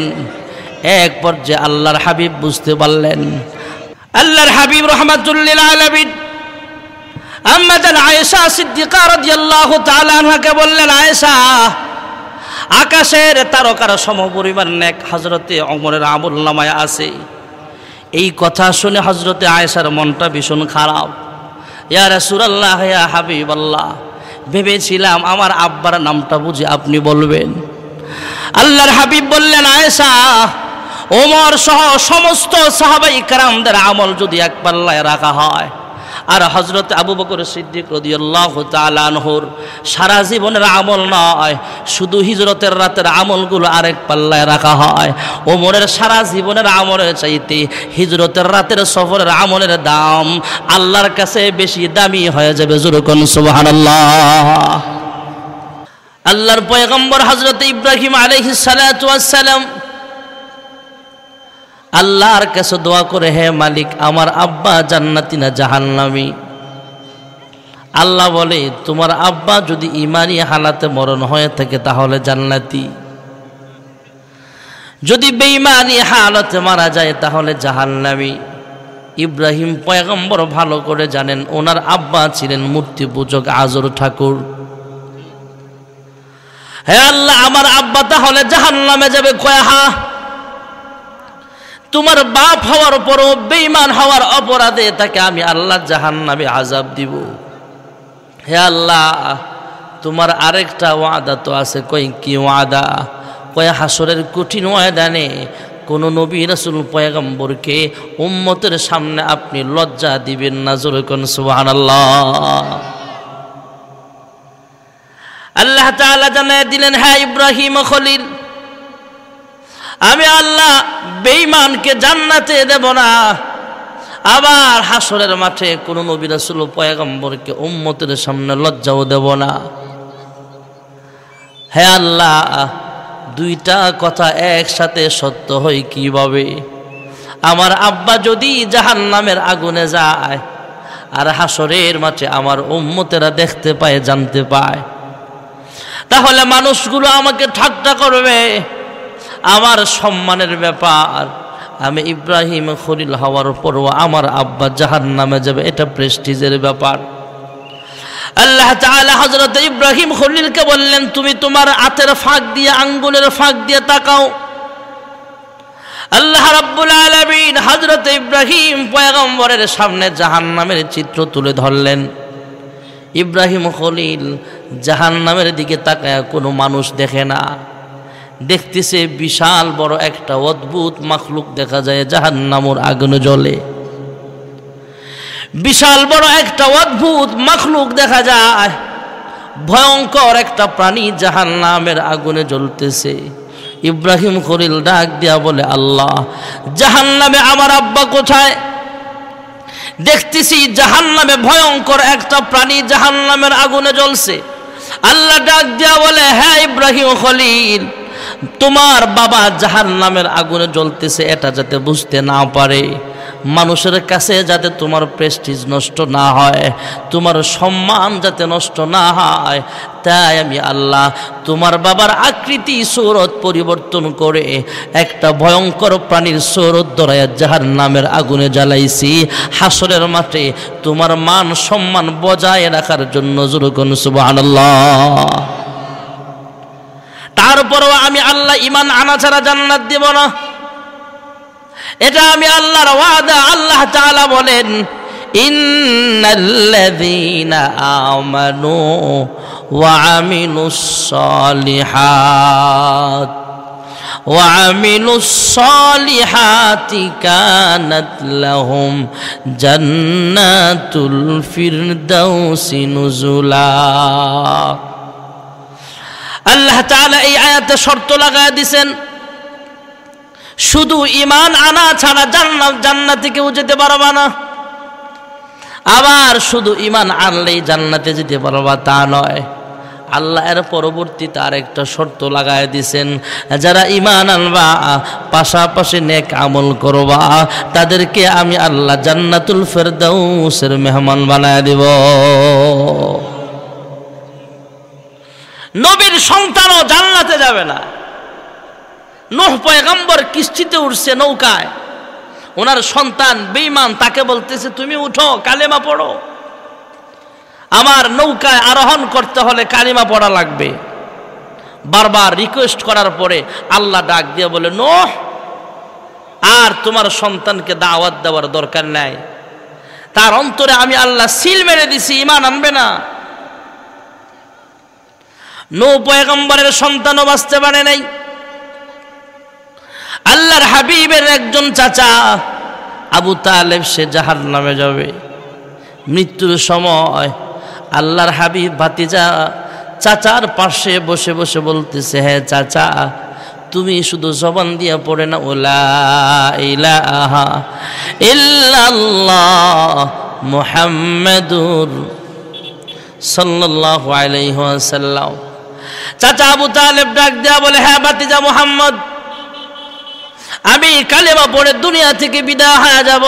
এক পর্যায়ে আল্লাহর হাবিব বুঝতে পারলেন আল্লাহর হাবিব রহমাতুল্লিল আলমিন আম্মাদান আয়েশা সিদ্দিকা রাদিয়াল্লাহু তাআলা আনহাকে বললেন আয়েশা আকাশের তারকার সমপরিমাণ এক হজরতে অমরের আমল নামায় আছে এই কথা শুনে হজরতে আয়েশার মনটা ভীষণ খারাপ ইয়া রাসূলুল্লাহ ইয়া আল্লাহ ভেবেছিলাম আমার আব্বার নামটা বুঝে আপনি বলবেন আল্লাহর হাবিব বললেন আয়েশা ওমর সহ সমস্ত সাহাবাই কারামদের আমল যদি এক পাল্লায় রাখা হয় আর হজরত আবু বকর সিদ্দিক রদিয়াল্লাহ তালানহর সারা জীবনের আমল নয় শুধু হিজরতের রাতের আমলগুলো আরেক পাল্লায় রাখা হয় ওমরের সারা জীবনের আমলের চাইতে হিজরতের রাতের সফরের আমলের দাম আল্লাহর কাছে বেশি দামি হয়ে যাবে জুরকন সুবাহানাল্লাহ আল্লাহর পয়গম্বর হজরত ইব্রাহিম আলহিস সালাম আল্লাহর কাছে দোয়া করে হে মালিক আমার আব্বা জান্নাতি না জাহান্নামি আল্লাহ বলে তোমার আব্বা যদি ইমানি হালাতে মরণ হয়ে থাকে তাহলে জান্নাতি যদি বেইমানি হালাতে মারা যায় তাহলে জাহান্নামি ইব্রাহিম পয়গম্বর ভালো করে জানেন ওনার আব্বা ছিলেন মূর্তি পূজক আজর ঠাকুর হে আল্লাহ আমার আব্বা তাহলে জাহান্নামে যাবে কয়া হা তোমার বাপ হওয়ার পরও বেইমান হওয়ার অপরাধে তাকে আমি আল্লাহ জাহান নামে আজাব দিব হে আল্লাহ তোমার আরেকটা ওয়াদা তো আছে কই কি ওয়াদা কয়ে হাসরের কঠিন ওয়াদানে কোনো নবী রাসুল পয়গম্বরকে উম্মতের সামনে আপনি লজ্জা দিবেন না কোন সুহান আল্লাহ তালা জানায় দিলেন হ্যাঁ ইব্রাহিম খলিল আমি আল্লাহ বেঈমানকে জান্নাতে দেব না আবার হাসরের মাঠে কোনো নবী রাসুল পয়গম্বরকে উম্মতের সামনে লজ্জাও দেব না হে আল্লাহ দুইটা কথা একসাথে সত্য হয় কিভাবে আমার আব্বা যদি জাহান নামের আগুনে যায় আর হাসরের মাঠে আমার উম্মতেরা দেখতে পায় জানতে পায় তাহলে মানুষগুলো আমাকে ঠাট্টা করবে আমার সম্মানের ব্যাপার আমি ইব্রাহিম খলিল হওয়ার পরও আমার আব্বা জাহান নামে যাবে এটা প্রেস্টিজের ব্যাপার আল্লাহ হজরত হযরত ইব্রাহিম খলিলকে বললেন তুমি তোমার আতের ফাঁক দিয়ে আঙ্গুলের ফাঁক দিয়ে তাকাও আল্লাহ রাব্বুল আলামিন হযরত ইব্রাহিম পয়গম্বরের সামনে জাহান্নামের চিত্র তুলে ধরলেন ইব্রাহিম খলিল জাহান্নামের দিকে তাকায় কোনো মানুষ দেখে না দেখতেছে বিশাল বড় একটা অদ্ভুত মাখলুক দেখা যায় জাহান নামুর আগুন জলে বিশাল বড় একটা অদ্ভুত মাখলুক দেখা যায় ভয়ঙ্কর একটা প্রাণী জাহান নামের আগুনে জ্বলতেছে ইব্রাহিম খরিল ডাক দিয়া বলে আল্লাহ জাহান নামে আমার আব্বা কোথায় দেখতেছি জাহান নামে ভয়ঙ্কর একটা প্রাণী জাহান নামের আগুনে জ্বলছে আল্লাহ ডাক দিয়া বলে হ্যাঁ ইব্রাহিম খলিল তোমার বাবা জাহান নামের আগুনে জ্বলতেছে এটা যাতে বুঝতে না পারে মানুষের কাছে যাতে তোমার প্রেস্টিজ নষ্ট না হয় তোমার সম্মান যাতে নষ্ট না হয় তাই আমি আল্লাহ তোমার বাবার আকৃতি সৌরত পরিবর্তন করে একটা ভয়ঙ্কর প্রাণীর সৌরত দরায়া যাহার নামের আগুনে জ্বালাইছি হাসরের মাঠে তোমার মান সম্মান বজায় রাখার জন্য জুরুকন সুবাহ তারপরও আমি আল্লাহ ইমান আনা ছাড়া জান্নাত দিব না এটা আমি আল্লাহর ওয়াদা আল্লাহ তাআলা বলেন ইন্নাল্লাযীনা আমানু ওয়া আমিলুস সালিহাত ওয়া আমিলুস সালিহাতি কানাত লাহুম জান্নাতুল আল্লাহ তাআলা এই আয়াতে শর্ত লাগায় দিছেন শুধু ইমান আনা ছাড়া জান্নাত জান্নাতে কেউ যেতে পারবা না আবার শুধু ইমান আনলেই জান্নাতে যেতে পারবা তা নয় আল্লাহ এর তার একটা শর্ত লাগায় দিছেন যারা ইমান আনবা পাশাপাশি নেক আমল করবা তাদেরকে আমি আল্লাহ জান্নাতুল ফেরদাউসের মেহমান বানায় দেব নবীর সন্তানও জান্নাতে যাবে না নোহ পয়গাম্বর কিস্তিতে উঠছে নৌকায় ওনার সন্তান বেইমান তাকে বলতেছে তুমি উঠো কালেমা পড়ো আমার নৌকায় আরোহণ করতে হলে কালিমা পড়া লাগবে বারবার রিকোয়েস্ট করার পরে আল্লাহ ডাক দিয়ে বলে নোহ আর তোমার সন্তানকে দাওয়াত দেওয়ার দরকার নাই তার অন্তরে আমি আল্লাহ সিল মেরে দিছি ইমান আনবে না নৌ পয়গম্বরের সন্তানও বাঁচতে পারে নাই আল্লাহর হাবিবের একজন চাচা আবু তালেব সে জাহার নামে যাবে মৃত্যুর সময় আল্লাহর হাবিব ভাতিজা চাচার পাশে বসে বসে বলতেছে হ্যাঁ চাচা তুমি শুধু জবান দিয়া পড়ে না ওলা ইলাহা ইল্লাল্লাহ মুহাম্মাদুর সাল্লাল্লাহু চাচা আবু তালেব ডাক দেয়া বলে হ্যাঁ বাতিজা মোহাম্মদ আমি কালেমা পড়ে দুনিয়া থেকে বিদায় হয়ে যাব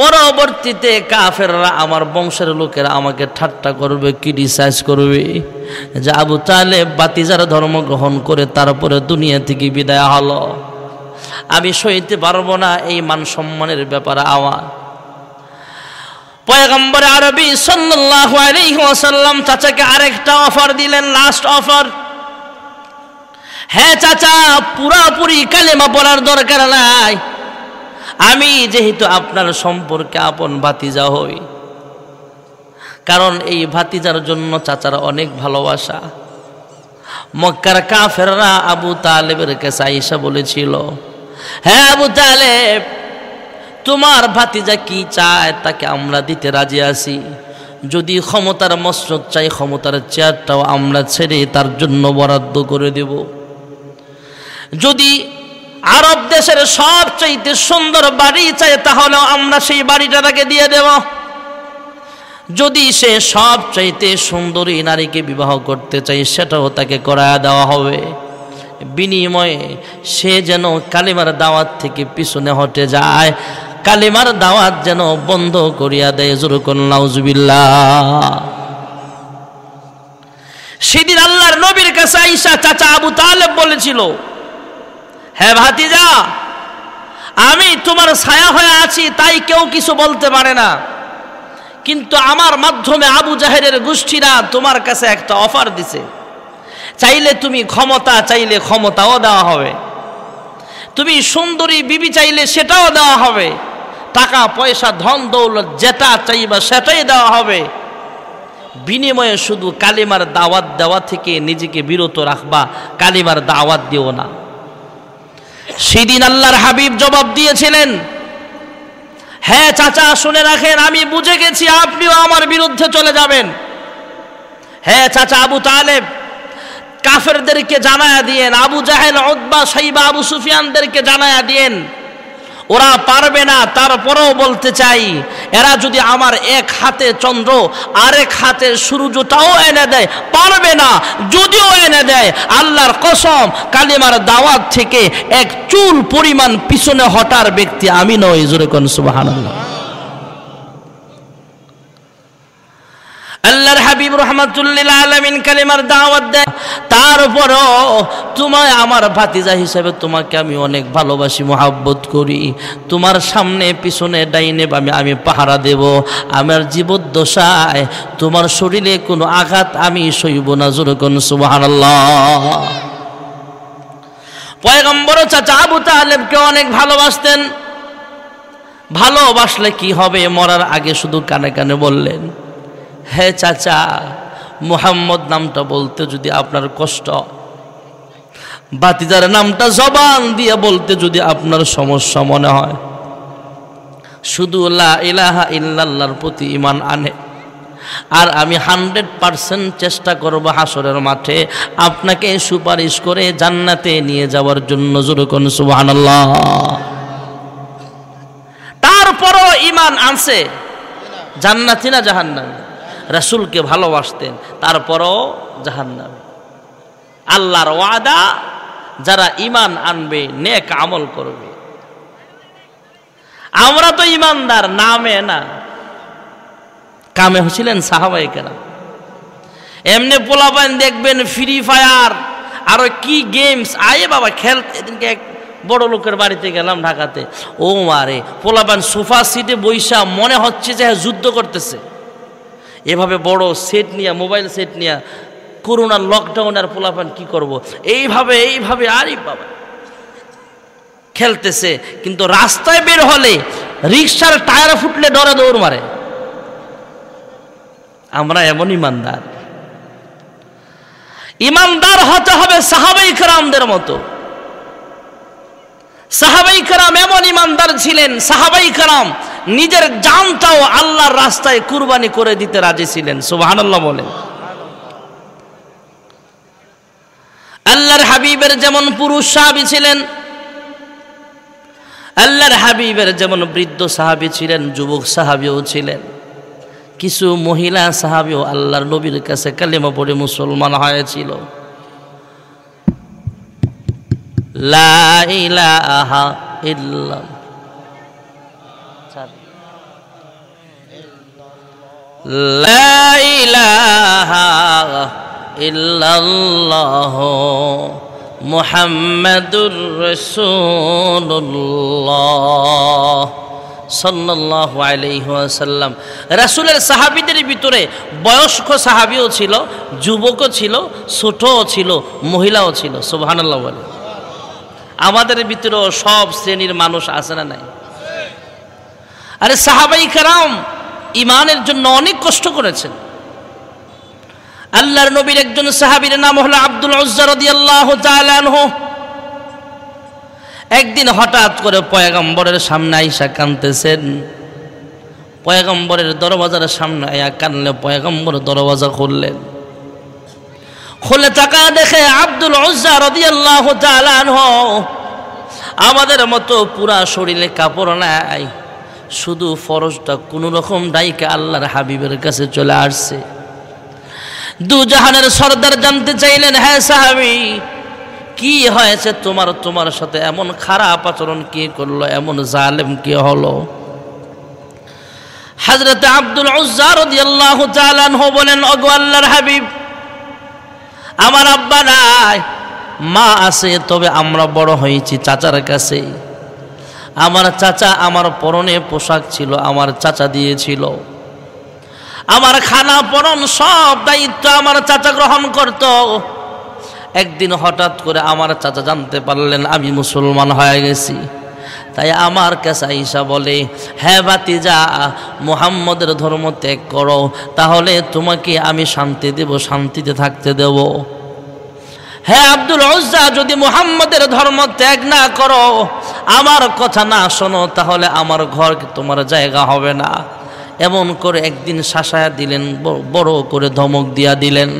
পরবর্তীতে কাফেররা আমার বংশের লোকেরা আমাকে ঠাট্টা করবে ক্রিটিসাইজ করবে যে আবু তাহলে বাতিজার ধর্ম গ্রহণ করে তারপরে দুনিয়া থেকে বিদায় হলো আমি সইতে পারবো না এই মান সম্মানের ব্যাপারে আমার পয়গম্বর আরবি সাল্লাহ আলহিহাসাল্লাম চাচাকে আরেকটা অফার দিলেন লাস্ট অফার হ্যাঁ চাচা পুরাপুরি কালেমা বলার দরকার নাই আমি যেহেতু আপনার সম্পর্কে আপন ভাতিজা হই কারণ এই ভাতিজার জন্য চাচার অনেক ভালোবাসা মক্কার কাফেররা আবু তালেবের কাছে আইসা বলেছিল হ্যাঁ আবু তালেব তোমার ভাতিজা কি চায় তাকে আমরা দিতে রাজি আছি যদি ক্ষমতার মসরত চাই ক্ষমতার চেয়ারটাও আমরা ছেড়ে তার জন্য বরাদ্দ করে দেব যদি আরব দেশের সবচাইতে সুন্দর বাড়ি চায় তাহলেও আমরা সেই বাড়িটা তাকে দিয়ে দেব যদি সে সবচাইতে সুন্দরী নারীকে বিবাহ করতে চাই সেটাও তাকে করায়া দেওয়া হবে বিনিময়ে সে যেন কালিমার দাওয়াত থেকে পিছনে হটে যায় কালিমার দাওয়াত যেন বন্ধ করিয়া দেয় জুরুকুন নাউজুবিল্লা সেদিন আল্লাহর নবীর কাছে আইসা চাচা আবু তালেব বলেছিল হ্যাঁ ভাতিজা আমি তোমার ছায়া হয়ে আছি তাই কেউ কিছু বলতে পারে না কিন্তু আমার মাধ্যমে আবু জাহেরের গোষ্ঠীরা তোমার কাছে একটা অফার দিছে চাইলে তুমি ক্ষমতা চাইলে ক্ষমতাও দেওয়া হবে তুমি সুন্দরী বিবি চাইলে সেটাও দেওয়া হবে টাকা পয়সা ধন দৌলত যেটা চাইবা সেটাই দেওয়া হবে বিনিময়ে শুধু কালিমার দাওয়াত দেওয়া থেকে নিজেকে বিরত রাখবা কালিমার দাওয়াত দিও না সেদিন আল্লাহর হাবিব জবাব দিয়েছিলেন হ্যাঁ চাচা শুনে রাখেন আমি বুঝে গেছি আপনিও আমার বিরুদ্ধে চলে যাবেন হ্যাঁ চাচা আবু তালেব কাফেরদেরকে জানায়া দিয়েন আবু জাহেল অদ্বা সাইবা আবু সুফিয়ানদেরকে জানায়া দিয়েন ওরা পারবে না তারপরেও বলতে চাই এরা যদি আমার এক হাতে চন্দ্র আরেক হাতে সুরুজটাও এনে দেয় পারবে না যদিও এনে দেয় আল্লাহর কসম কালিমার দাওয়াত থেকে এক চুল পরিমাণ পিছনে হটার ব্যক্তি আমি নয় জোরে কনসুবাহ আল্লাহ আল্লাহর হাবিব রহমাতুল্লিল আলমিন কালিমার দাওয়াত দেয় তারপরও তোমায় আমার ভাতিজা হিসেবে তোমাকে আমি অনেক ভালোবাসি মোহাব্বত করি তোমার সামনে পিছনে ডাইনে আমি আমি পাহারা দেব আমার জীবদ্দশায় তোমার শরীরে কোনো আঘাত আমি সইব না জোরকন সুবাহানাল্লাহ পয়গম্বর চাচা আবু তালেবকে অনেক ভালোবাসতেন ভালোবাসলে কি হবে মরার আগে শুধু কানে কানে বললেন হে চাচা মোহাম্মদ নামটা বলতে যদি আপনার কষ্ট বাতিদার নামটা জবান দিয়ে বলতে যদি আপনার সমস্যা মনে হয় শুধু ইলাহা ইল্লাল্লাহর প্রতি ইমান আনে আর আমি হান্ড্রেড পার্সেন্ট চেষ্টা করব হাসরের মাঠে আপনাকে সুপারিশ করে জান্নাতে নিয়ে যাওয়ার জন্য জুরুকন সুবহানাল্লাহ তারপরও ইমান আনছে জান্নাতি না জাহান্নামী রাসুলকে ভালোবাসতেন তারপরও জাহান্নামে আল্লাহর ওয়াদা যারা ইমান আনবে নেক আমল করবে আমরা তো ইমানদার নামে না কামে হচ্ছিলেন সাহাবাই কেনা এমনি পোলাপাইন দেখবেন ফ্রি ফায়ার আরো কি গেমস আয়ে বাবা খেলতে এদিনকে এক বড় লোকের বাড়িতে গেলাম ঢাকাতে ও মারে পোলাপান সোফা সিটে বৈশা মনে হচ্ছে যে যুদ্ধ করতেছে এভাবে বড় সেট নিয়ে মোবাইল সেট নিয়ে করোনার লকডাউন আর পোলাপান কি করব। এইভাবে এইভাবে আরই বাবা খেলতেছে কিন্তু রাস্তায় বের হলে রিক্সার টায়ার ফুটলে ডরে দৌড় মারে আমরা এমন ইমানদার ইমানদার হতে হবে সাহাবাই কারামদের মতো সাহাবাই কারাম এমন ইমানদার ছিলেন সাহাবাই কারাম নিজের জানটাও আল্লাহর রাস্তায় কুরবানি করে দিতে রাজি ছিলেন সুবাহান্লাহ বলেন আল্লাহর হাবিবের যেমন পুরুষ সাহাবি ছিলেন আল্লাহর হাবিবের যেমন বৃদ্ধ সাহাবি ছিলেন যুবক সাহাবিও ছিলেন কিছু মহিলা সাহাবিও আল্লাহর নবীর কাছে কালেমা পড়ে মুসলমান হয়েছিল লা ইলাহা ইল্লাল্লাহ لا إله إلا الله محمد رسول الله সাল্লাহ আলহিহাসাল্লাম রাসুলের সাহাবিদের ভিতরে বয়স্ক সাহাবিও ছিল যুবকও ছিল ছোটও ছিল মহিলাও ছিল সোভানাল্লাহ বলে আমাদের ভিতরে সব শ্রেণীর মানুষ আছে না নাই আরে সাহাবাই কারাম ইমানের জন্য অনেক কষ্ট করেছেন আল্লাহর নবীর একজন সাহাবির নাম হলো আব্দুল একদিন হঠাৎ করে পয়গম্বরের সামনে আইসা কানতেছেন পয়গম্বরের দরওয়াজার সামনে আয়া কানলে পয়গম্বর দরওয়াজা খুললেন খুলে টাকা দেখে আব্দুল উজ্জা রদিয়াল্লাহ তালানহ আমাদের মতো পুরা শরীরে কাপড় নাই শুধু ফরজটা কোন রকম ডাইকে আল্লাহর হাবিবের কাছে চলে আসছে দু জাহানের সর্দার জানতে চাইলেন হ্যাঁ সাহাবি কি হয়েছে তোমার তোমার সাথে এমন খারাপ আচরণ কে করলো এমন জালেম কে হলো হজরত আব্দুল উজ্জারদ্লাহ বলেন অগো আল্লাহর হাবিব আমার আব্বা নাই মা আছে তবে আমরা বড় হয়েছি চাচার কাছে আমার চাচা আমার পরনে পোশাক ছিল আমার চাচা দিয়েছিল আমার খানা পরন সব দায়িত্ব আমার চাচা গ্রহণ করত একদিন হঠাৎ করে আমার চাচা জানতে পারলেন আমি মুসলমান হয়ে গেছি তাই আমার কাছে ঈশা বলে হ্যাঁ বাতি যা মুহাম্মদের ধর্ম ত্যাগ করো তাহলে তোমাকে আমি শান্তি দেব শান্তিতে থাকতে দেবো হ্যাঁ আব্দুল ওজ্জা যদি মোহাম্মদের ধর্ম ত্যাগ না করো আমার কথা না শোনো তাহলে আমার ঘর তোমার জায়গা হবে না এমন করে একদিন শাসায়া দিলেন বড় করে ধমক দিয়া দিলেন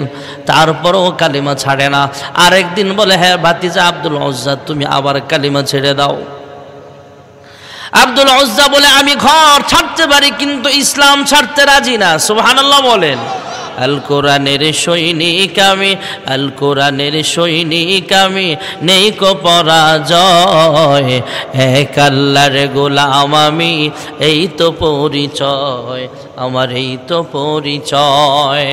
তারপরও কালিমা ছাড়ে না আর একদিন বলে হ্যাঁ ভাতিজা আব্দুল ওজ্জা তুমি আবার কালিমা ছেড়ে দাও আব্দুল ওজ্জা বলে আমি ঘর ছাড়তে পারি কিন্তু ইসলাম ছাড়তে রাজি না সুবহানাল্লাহ বলেন আল কোরআনের সৈনিক আমি আল কোরআনের সৈনিক আমি নেই কো পরাজয় এক আল্লাহর গোলাম আমি এই তো পরিচয় আমার এই তো পরিচয়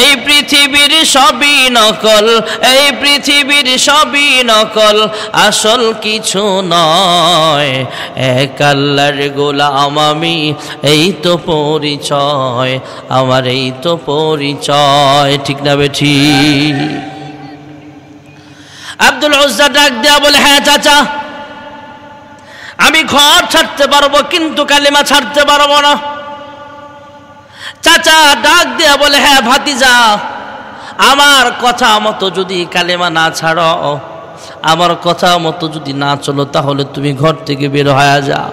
এই পৃথিবীর সবই নকল এই পৃথিবীর সবই নকল আসল কিছু নয় এক আল্লাহর গোলাম আমি এই তো পরিচয় আমার এই তো পরিচয় ঠিক না বেঠি আব্দুল ওজ্জা ডাক দেয়া বলে হ্যাঁ চাচা আমি ঘর ছাড়তে পারবো কিন্তু কালিমা ছাড়তে পারবো না চাচা ডাক দেয়া বলে হ্যাঁ ভাতিজা আমার কথা মতো যদি কালেমা না ছাড়ো আমার কথা মতো যদি না চলো তাহলে তুমি ঘর থেকে বের হয়ে যাও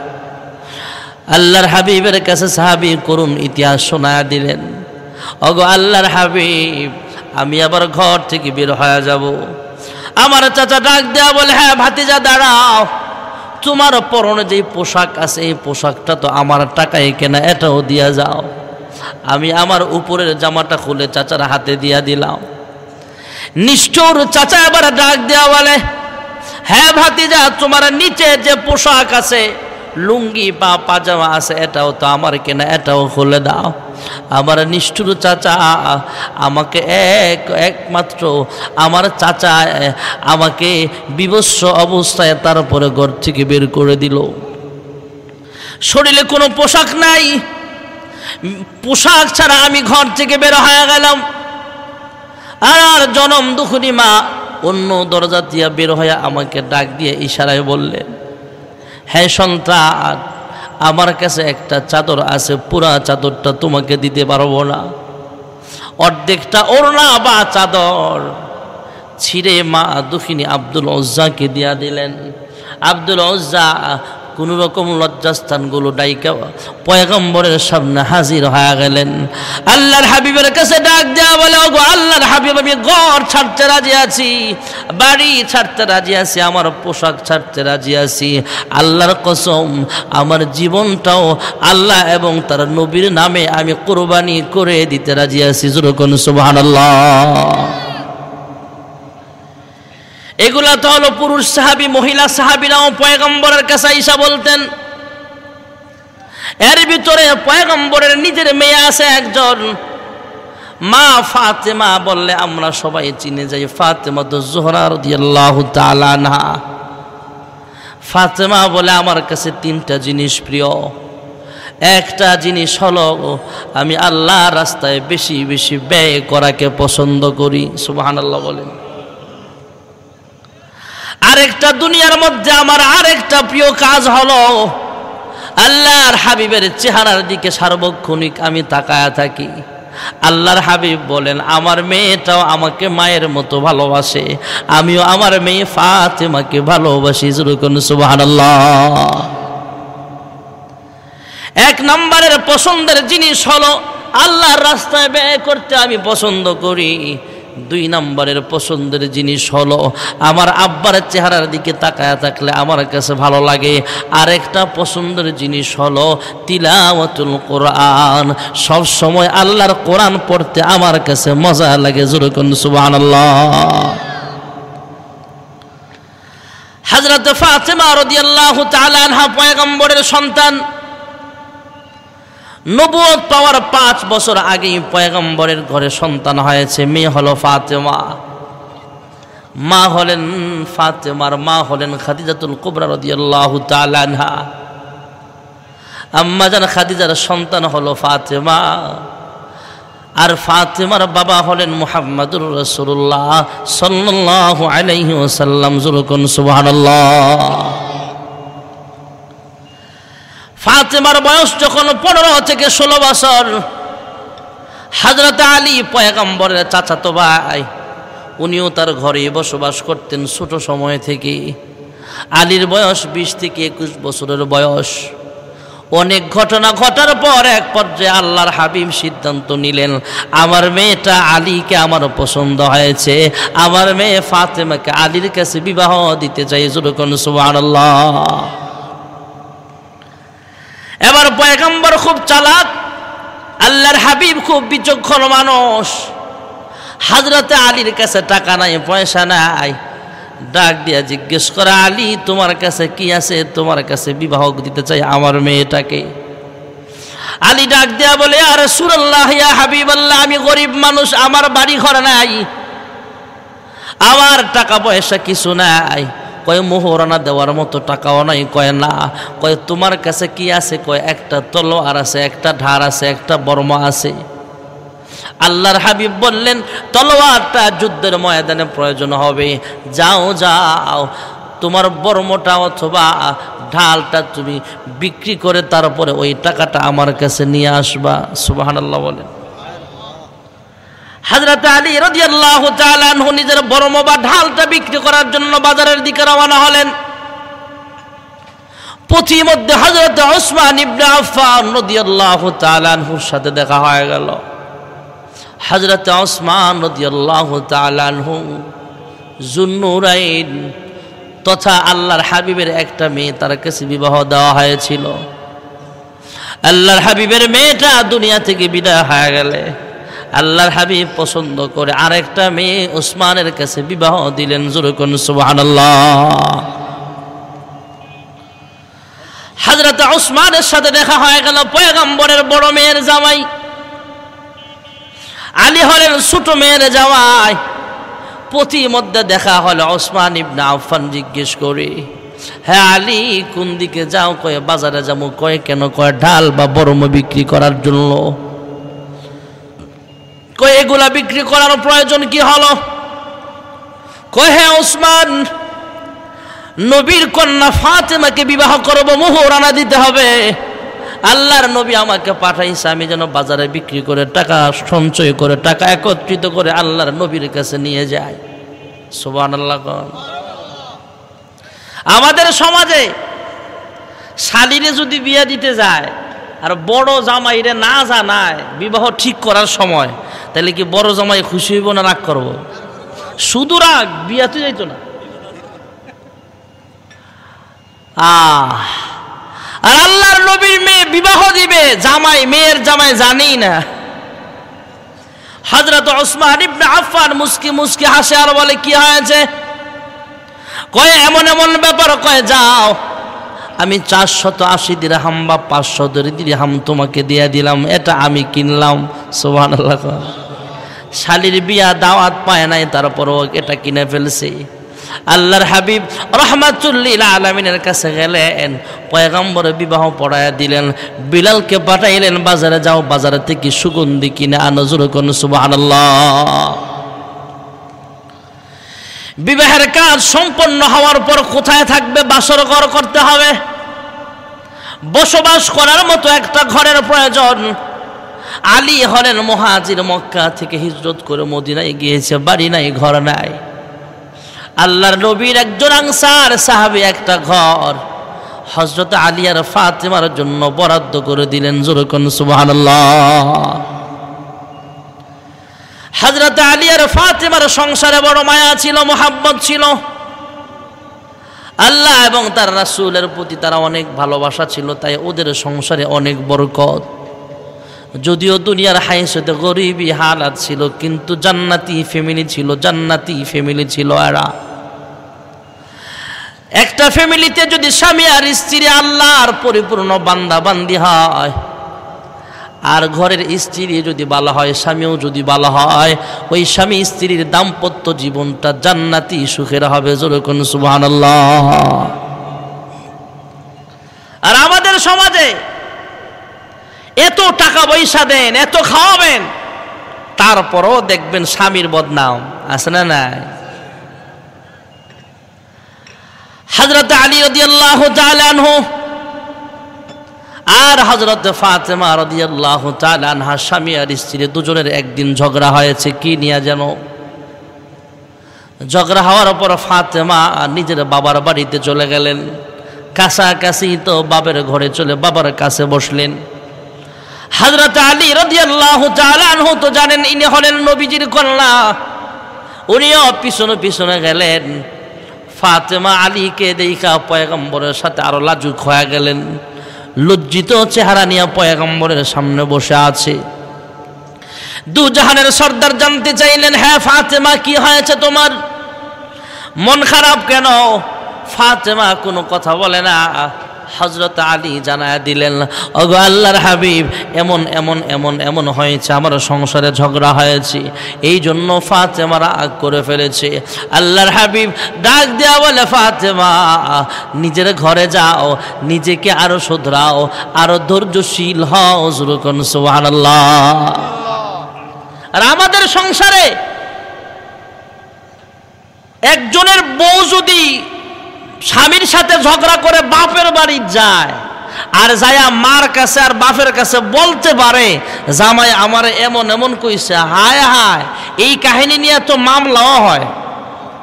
আল্লাহর হাবিবের কাছে সাহাবি করুন ইতিহাস শোনা দিলেন অগো আল্লাহর হাবিব আমি আবার ঘর থেকে বের হয়ে যাব আমার চাচা ডাক দেয়া বলে হ্যাঁ ভাতিজা দাঁড়াও তোমার পরনে যে পোশাক আছে এই পোশাকটা তো আমার টাকায় কেনা এটাও দিয়া যাও আমি আমার উপরের জামাটা খুলে চাচার হাতে দিয়া দিলাম নিষ্ঠুর চাচা এবার ডাক দেওয়া বলে হ্যাঁ যা তোমার নিচে যে পোশাক আছে লুঙ্গি বা পাজামা আছে এটাও তো আমার কেনা এটাও খুলে দাও আমার নিষ্ঠুর চাচা আমাকে এক একমাত্র আমার চাচা আমাকে বিবস্ব অবস্থায় তারপরে ঘর থেকে বের করে দিল শরীরে কোনো পোশাক নাই পোশাক ছাড়া আমি ঘর থেকে বের হয়ে গেলাম আর জনম দুখুনি মা অন্য দরজা দিয়া বের হয়ে আমাকে ডাক দিয়ে ইশারায় বললেন হ্যাঁ সন্তান আমার কাছে একটা চাদর আছে পুরা চাদরটা তোমাকে দিতে পারবো না অর্ধেকটা ওড়না বা চাদর ছিঁড়ে মা দুখিনী আব্দুল ওজ্জাকে দিয়া দিলেন আব্দুল ওজ্জা কোনো রকম লজ্জাস্থানগুলো ডাইকা পয়গম্বরের সামনে হাজির হয়ে গেলেন আল্লাহর হাবিবের কাছে ডাক দেওয়া বলে ওগো আল্লাহর হাবিব আমি ঘর ছাড়তে রাজি আছি বাড়ি ছাড়তে রাজি আছি আমার পোশাক ছাড়তে রাজি আছি আল্লাহর কসম আমার জীবনটাও আল্লাহ এবং তার নবীর নামে আমি কোরবানি করে দিতে রাজি আছি জুরকন সুবহানাল্লাহ এগুলা তো হলো পুরুষ সাহাবি মহিলা সাহাবিরাও পয়গম্বরের কাছে ঈশা বলতেন এর ভিতরে পয়গম্বরের নিজের মেয়ে আছে একজন মা ফাতেমা বললে আমরা সবাই চিনে যাই ফাতেমা তো জোহরার না ফাতেমা বলে আমার কাছে তিনটা জিনিস প্রিয় একটা জিনিস হলো আমি আল্লাহ রাস্তায় বেশি বেশি ব্যয় করাকে পছন্দ করি সুবাহ আল্লাহ বলেন আরেকটা দুনিয়ার মধ্যে আমার আরেকটা প্রিয় কাজ হলো আল্লাহর হাবিবের চেহারার দিকে সার্বক্ষণিক আমি তাকায়া থাকি আল্লাহর হাবিব বলেন আমার মেয়েটাও আমাকে মায়ের মতো ভালোবাসে আমিও আমার মেয়ে ফাতেমাকে ভালোবাসি যেরকম আল্লাহ এক নম্বরের পছন্দের জিনিস হলো আল্লাহর রাস্তায় ব্যয় করতে আমি পছন্দ করি দুই নম্বরের পছন্দের জিনিস হলো আমার আব্বার চেহারার দিকে তাকায় থাকলে আমার কাছে ভালো লাগে আরেকটা পছন্দের জিনিস হলো তিলাওয়াতুল কোরআন সব সময় আল্লাহর কোরআন পড়তে আমার কাছে মজা লাগে জুরুকুন সুবহানাল্লাহ হযরত ফাতেমা রাদিয়াল্লাহু তাআলা আনহা পয়গম্বরের সন্তান নবুয়ত পাওয়ার পাঁচ বছর আগেই পয়গম্বরের ঘরে সন্তান হয়েছে মেয়ে হলো ফাতেমা মা হলেন ফাতেমার মা হলেন খাদিজাতুল কুবরা রদিয়াল্লাহু তালানহা জান খাদিজার সন্তান হলো ফাতেমা আর ফাতেমার বাবা হলেন মুহাম্মাদুর রসুল্লাহ সাল্লাহ আলাইহি সাল্লাম জুলকুন সুবহানাল্লাহ ফাতেমার বয়স যখন পনেরো থেকে ষোলো বছর হাজরত আলী চাচা চাচাতো ভাই উনিও তার ঘরে বসবাস করতেন ছোট সময় থেকে আলীর বয়স বিশ থেকে একুশ বছরের বয়স অনেক ঘটনা ঘটার পর এক পর্যায়ে আল্লাহর হাবিব সিদ্ধান্ত নিলেন আমার মেয়েটা আলীকে আমার পছন্দ হয়েছে আমার মেয়ে ফাতেমাকে আলীর কাছে বিবাহ দিতে চাই সুবাহ আল্লাহ এবার পয়গম্বর খুব চালাক আল্লাহর হাবিব খুব বিচক্ষণ মানুষ হাজরাতে আলীর কাছে টাকা নাই পয়সা নাই ডাক দিয়া জিজ্ঞেস করা আলী তোমার কাছে কি আছে তোমার কাছে বিবাহ দিতে চাই আমার মেয়েটাকে আলী ডাক দিয়া বলে আর সুরল্লাহ ইয়া হাবিব আল্লাহ আমি গরিব মানুষ আমার বাড়ি ঘর নাই আমার টাকা পয়সা কিছু নাই কয় মোহরানা দেওয়ার মতো টাকাও নাই কয় না কয় তোমার কাছে কি আছে কয় একটা তলোয়ার আছে একটা ঢার আছে একটা বর্মা আছে আল্লাহর হাবিব বললেন তলোয়ারটা যুদ্ধের ময়দানে প্রয়োজন হবে যাও যাও তোমার বর্মটা অথবা ঢালটা তুমি বিক্রি করে তারপরে ওই টাকাটা আমার কাছে নিয়ে আসবা সুবাহান আল্লাহ বলেন হাজরত আলী রদিয়াল্লাহ তালানহু নিজের বড় বা ঢালটা বিক্রি করার জন্য বাজারের দিকে রওনা হলেন মধ্যে হজরত ওসমান ইবনে আফফান রদিয়াল্লাহ তালানহুর সাথে দেখা হয়ে গেল হজরত ওসমান রদিয়াল্লাহ তালানহু জুন্নুরাইন তথা আল্লাহর হাবিবের একটা মেয়ে তার কাছে বিবাহ দেওয়া হয়েছিল আল্লাহর হাবিবের মেয়েটা দুনিয়া থেকে বিদায় হয়ে গেলে আল্লাহর হাবিব পছন্দ করে আর একটা মেয়ে উসমানের কাছে বিবাহ দিলেন জুরুকুন সুবহানাল্লাহ হাজরত উসমানের সাথে দেখা হয়ে গেল পয়গম্বরের বড় মেয়ের জামাই আলী হলেন ছোট মেয়ের জামাই পথি মধ্যে দেখা হলো ওসমান ইবনা আফান জিজ্ঞেস করে হ্যাঁ আলী কোন দিকে যাও কয়ে বাজারে যাবো কয়ে কেন কয়ে ডাল বা বরম বিক্রি করার জন্য কয়ে এগুলা বিক্রি করার প্রয়োজন কি হলো কহে হ্যাঁ, ওসমান নবীর কন্যা ফাতেমাকে বিবাহ করবো মোহরানা দিতে হবে আল্লাহর নবী আমাকে পাঠাইছে আমি যেন বাজারে বিক্রি করে টাকা সঞ্চয় করে টাকা একত্রিত করে আল্লাহর নবীর কাছে নিয়ে যাই সুবান আল্লাহ আমাদের সমাজে শালিরে যদি বিয়ে দিতে যায় আর বড় জামাইরে না জানায় বিবাহ ঠিক করার সময় তাহলে কি বড় জামাই খুশি হইব না রাগ করব শুধু রাগ তো যাইতো না আহ আর আল্লাহর নবীর মেয়ে বিবাহ দিবে জামাই মেয়ের জামাই জানি না হজরত ওসমান ইবনে আফফান মুস্কি মুস্কি হাসে আর বলে কি হয়েছে কয়ে এমন এমন ব্যাপার কয়ে যাও আমি চারশত আশি হাম বা পাঁচশো হাম তোমাকে দিয়ে দিলাম এটা আমি কিনলাম সোহান শালির বিয়া দাওয়াত পায় নাই তারপর এটা কিনে ফেলছে আল্লাহর হাবিব রহমাতুল্লিল আলমিনের কাছে গেলেন পয়গম্বর বিবাহ পড়ায় দিলেন বিলালকে পাঠাইলেন বাজারে যাও বাজারে থেকে সুগন্ধি কিনে আনজুর কোন সুবাহ বিবাহের কাজ সম্পন্ন হওয়ার পর কোথায় থাকবে বাসর ঘর করতে হবে বসবাস করার মতো একটা ঘরের প্রয়োজন আলী হলেন মহাজির মক্কা থেকে হিজরত করে মদিনায় গিয়েছে বাড়ি নাই ঘর নাই আল্লাহর নবীর একজন আংসার সাহাবি একটা ঘর হজরত আলিয়ার ফাতেমার জন্য বরাদ্দ করে দিলেন জোরকন সুবাহ হাজরত আলী আর ফাতেমার সংসারে বড় মায়া ছিল মোহাম্মদ ছিল আল্লাহ এবং তার রাসুলের প্রতি তারা অনেক ভালোবাসা ছিল তাই ওদের সংসারে অনেক বরকত যদিও দুনিয়ার হাইসতে গরিবই হালাত ছিল কিন্তু জান্নাতি ফ্যামিলি ছিল জান্নাতি ফ্যামিলি ছিল এরা একটা ফ্যামিলিতে যদি স্বামী আর স্ত্রী আর পরিপূর্ণ বান্দা বান্দি হয় আর ঘরের স্ত্রী যদি বলা হয় স্বামীও যদি বলা হয় ওই স্বামী স্ত্রীর দাম্পত্য জীবনটা জান্নাতি সুখের হবে যেরকম সুবাহ আর আমাদের সমাজে এত টাকা পয়সা দেন এত খাওয়াবেন তারপরও দেখবেন স্বামীর বদনাম আছে না নাই হাজরত আলী রদিয়াল্লাহ তালানহ আর হজরত ফাতেমা রদিয়াল্লাহ তালানহা স্বামী আর স্ত্রী দুজনের একদিন ঝগড়া হয়েছে কি নিয়ে যেন ঝগড়া হওয়ার পর ফাতেমা নিজের বাবার বাড়িতে চলে গেলেন কাছাকাছি তো বাবার ঘরে চলে বাবার কাছে বসলেন হজরত আলী রদিয়াল্লাহ তালানহু তো জানেন ইনি হলেন নবীজির কন্যা উনিও পিছনে পিছনে গেলেন ফাতেমা আলীকে দেখা পয়গম্বরের সাথে আরো লাজুক হয়ে গেলেন লজ্জিত চেহারা নিয়ে পয়গম্বরের সামনে বসে আছে দু জাহানের সর্দার জানতে চাইলেন হ্যাঁ ফাতেমা কি হয়েছে তোমার মন খারাপ কেন ফাতেমা কোনো কথা বলে না হজরত আলী জানা দিলেন অগো আল্লাহর হাবিব এমন এমন এমন এমন হয়েছে আমার সংসারে ঝগড়া হয়েছে এই জন্য ফাতেমার আগ করে ফেলেছে আল্লাহর হাবিব ডাক দেওয়া বলে ফাতেমা নিজের ঘরে যাও নিজেকে আরো শুধরাও আরো ধৈর্যশীল হও আর আমাদের সংসারে একজনের বউ যদি স্বামীর সাথে ঝগড়া করে বাপের বাড়ি যায় আর যায়া মার কাছে আর বাপের কাছে বলতে পারে জামাই আমার এমন এমন কইছে হায় হায় এই কাহিনী নিয়ে তো মামলাও হয়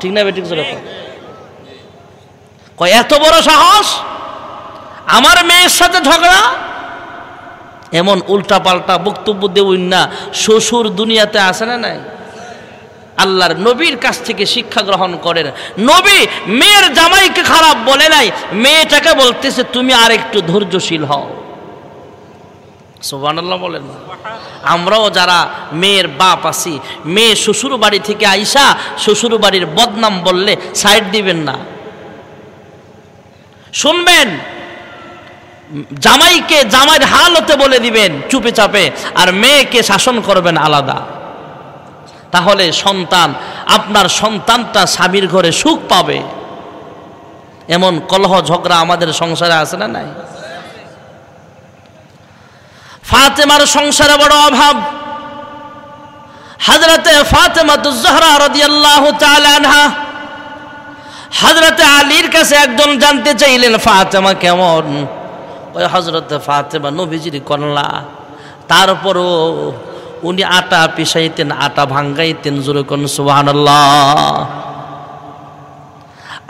ঠিক না বেটিক কয় এত বড় সাহস আমার মেয়ের সাথে ঝগড়া এমন উল্টা পাল্টা বক্তব্য দেউন না শ্বশুর দুনিয়াতে আসে না নাই আল্লাহর নবীর কাছ থেকে শিক্ষা গ্রহণ করেন নবী মেয়ের জামাইকে খারাপ বলে নাই মেয়েটাকে বলতেছে তুমি আর একটু ধৈর্যশীল হও সোবানাল্লাহ বলেন আমরাও যারা মেয়ের বাপ আছি মেয়ে শ্বশুর বাড়ি থেকে আইসা শ্বশুর বাড়ির বদনাম বললে সাইড দিবেন না শুনবেন জামাইকে জামাইয়ের হালতে বলে দিবেন চুপে চাপে আর মেয়েকে শাসন করবেন আলাদা তাহলে সন্তান আপনার সন্তানটা স্বামীর ঘরে সুখ পাবে এমন কলহ ঝগড়া আমাদের সংসারে আছে না নাই ফাতেমার সংসারে বড় অভাব হাজরতে ফাতেমাতুজহরা রদিয়াল্লাহু তাআলা আনহা আলীর কাছে একজন জানতে চাইলেন ফাতেমা কেমন ওই হজরতে ফাতেমা নবীজির কন্যা তারপরও উনি আটা পিসাইতেন আটা ভাঙ্গাইতেন জোরকন সুবাহান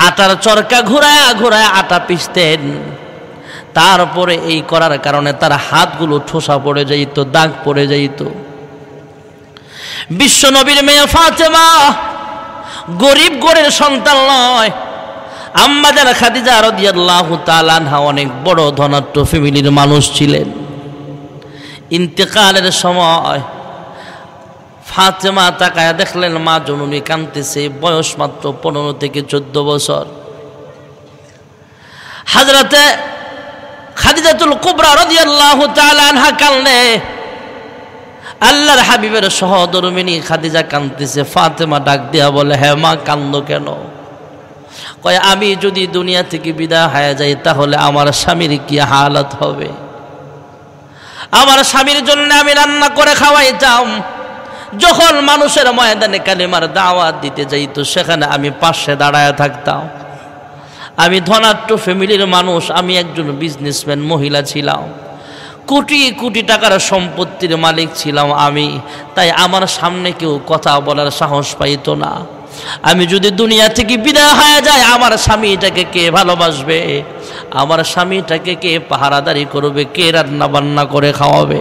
আটার চরকা ঘুরায় ঘুরায় আটা পিসতেন তারপরে এই করার কারণে তার হাতগুলো ঠোসা পড়ে যাইত দাগ পড়ে যাইত বিশ্বনবীর মেয়ে ফাতেমা গরিব গরের সন্তান নয় আম্মাজান খাদিজা রদিয়াল্লাহ তালানহা অনেক বড় ধনাট্য ফ্যামিলির মানুষ ছিলেন ইন্তেকালের সময় ফাতেমা তাকায়া দেখলেন মা জননী কান্দতেছে বয়স মাত্র পনেরো থেকে চোদ্দ বছর হাজরাতে খাদিজাতুল কুবরা রদিয়াল্লাহ আনহা কালনে আল্লাহর হাবিবের সহধর্মিনী খাদিজা কান্দতেছে ফাতেমা ডাক দিয়া বলে হ্যাঁ মা কান্দ কেন কয় আমি যদি দুনিয়া থেকে বিদায় হয়ে যাই তাহলে আমার স্বামীর কি হালত হবে আমার স্বামীর জন্য আমি রান্না করে খাওয়াইতাম যখন মানুষের ময়দানে কালিমার দাওয়াত দিতে যাইতো সেখানে আমি পাশে দাঁড়ায় থাকতাম আমি ধনাট্য ফ্যামিলির মানুষ আমি একজন বিজনেসম্যান মহিলা ছিলাম কোটি কোটি টাকার সম্পত্তির মালিক ছিলাম আমি তাই আমার সামনে কেউ কথা বলার সাহস পাইত না আমি যদি দুনিয়া থেকে বিদায় হয়ে যায় আমার স্বামীটাকে কে ভালোবাসবে আমার স্বামীটাকে কে পাহারাদারি করবে কে রান্না বান্না করে খাওয়াবে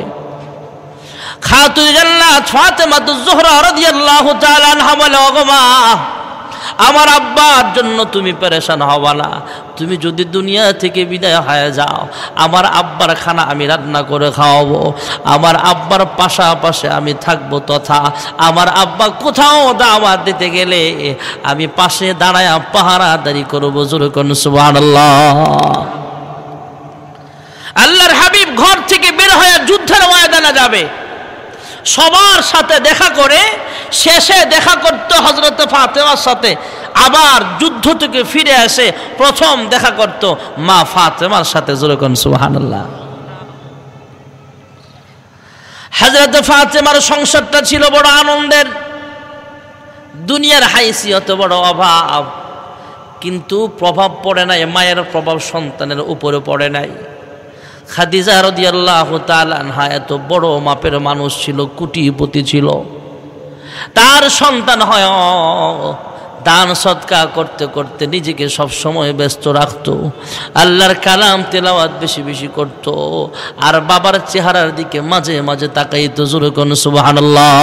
আমার আব্বার জন্য তুমি পরেশান হবানা না তুমি যদি দুনিয়া থেকে বিদায় হয়ে যাও আমার আব্বার খানা আমি রান্না করে খাওয়াবো আমার আব্বার পাশাপাশি আমি থাকবো তথা আমার আব্বা কোথাও দাওয়া দিতে গেলে আমি পাশে দাঁড়ায় পাহারাদারি করবো জোরকন সুবহানাল্লাহ আল্লাহর হাবিব ঘর থেকে বের হয়ে যুদ্ধের ময়দানা যাবে সবার সাথে দেখা করে শেষে দেখা করতো হজরত ফাতেমার সাথে আবার যুদ্ধ থেকে ফিরে আসে প্রথম দেখা করত মা ফাতেমার সাথে যেরকম সুহানাল্লাহ হজরত ফাতেমার সংসারটা ছিল বড় আনন্দের দুনিয়ার অত বড় অভাব কিন্তু প্রভাব পড়ে নাই মায়ের প্রভাব সন্তানের উপরে পড়ে নাই খাদিজা রদিয়াল্লাহ তালানহা এত বড় মাপের মানুষ ছিল কুটিপতি ছিল তার সন্তান হয় দান সৎকা করতে করতে নিজেকে সবসময় ব্যস্ত রাখত আল্লাহর কালাম তেলাওয়াত বেশি বেশি করত আর বাবার চেহারার দিকে মাঝে মাঝে তাকাইতো জোরে কোন সুবাহান্লাহ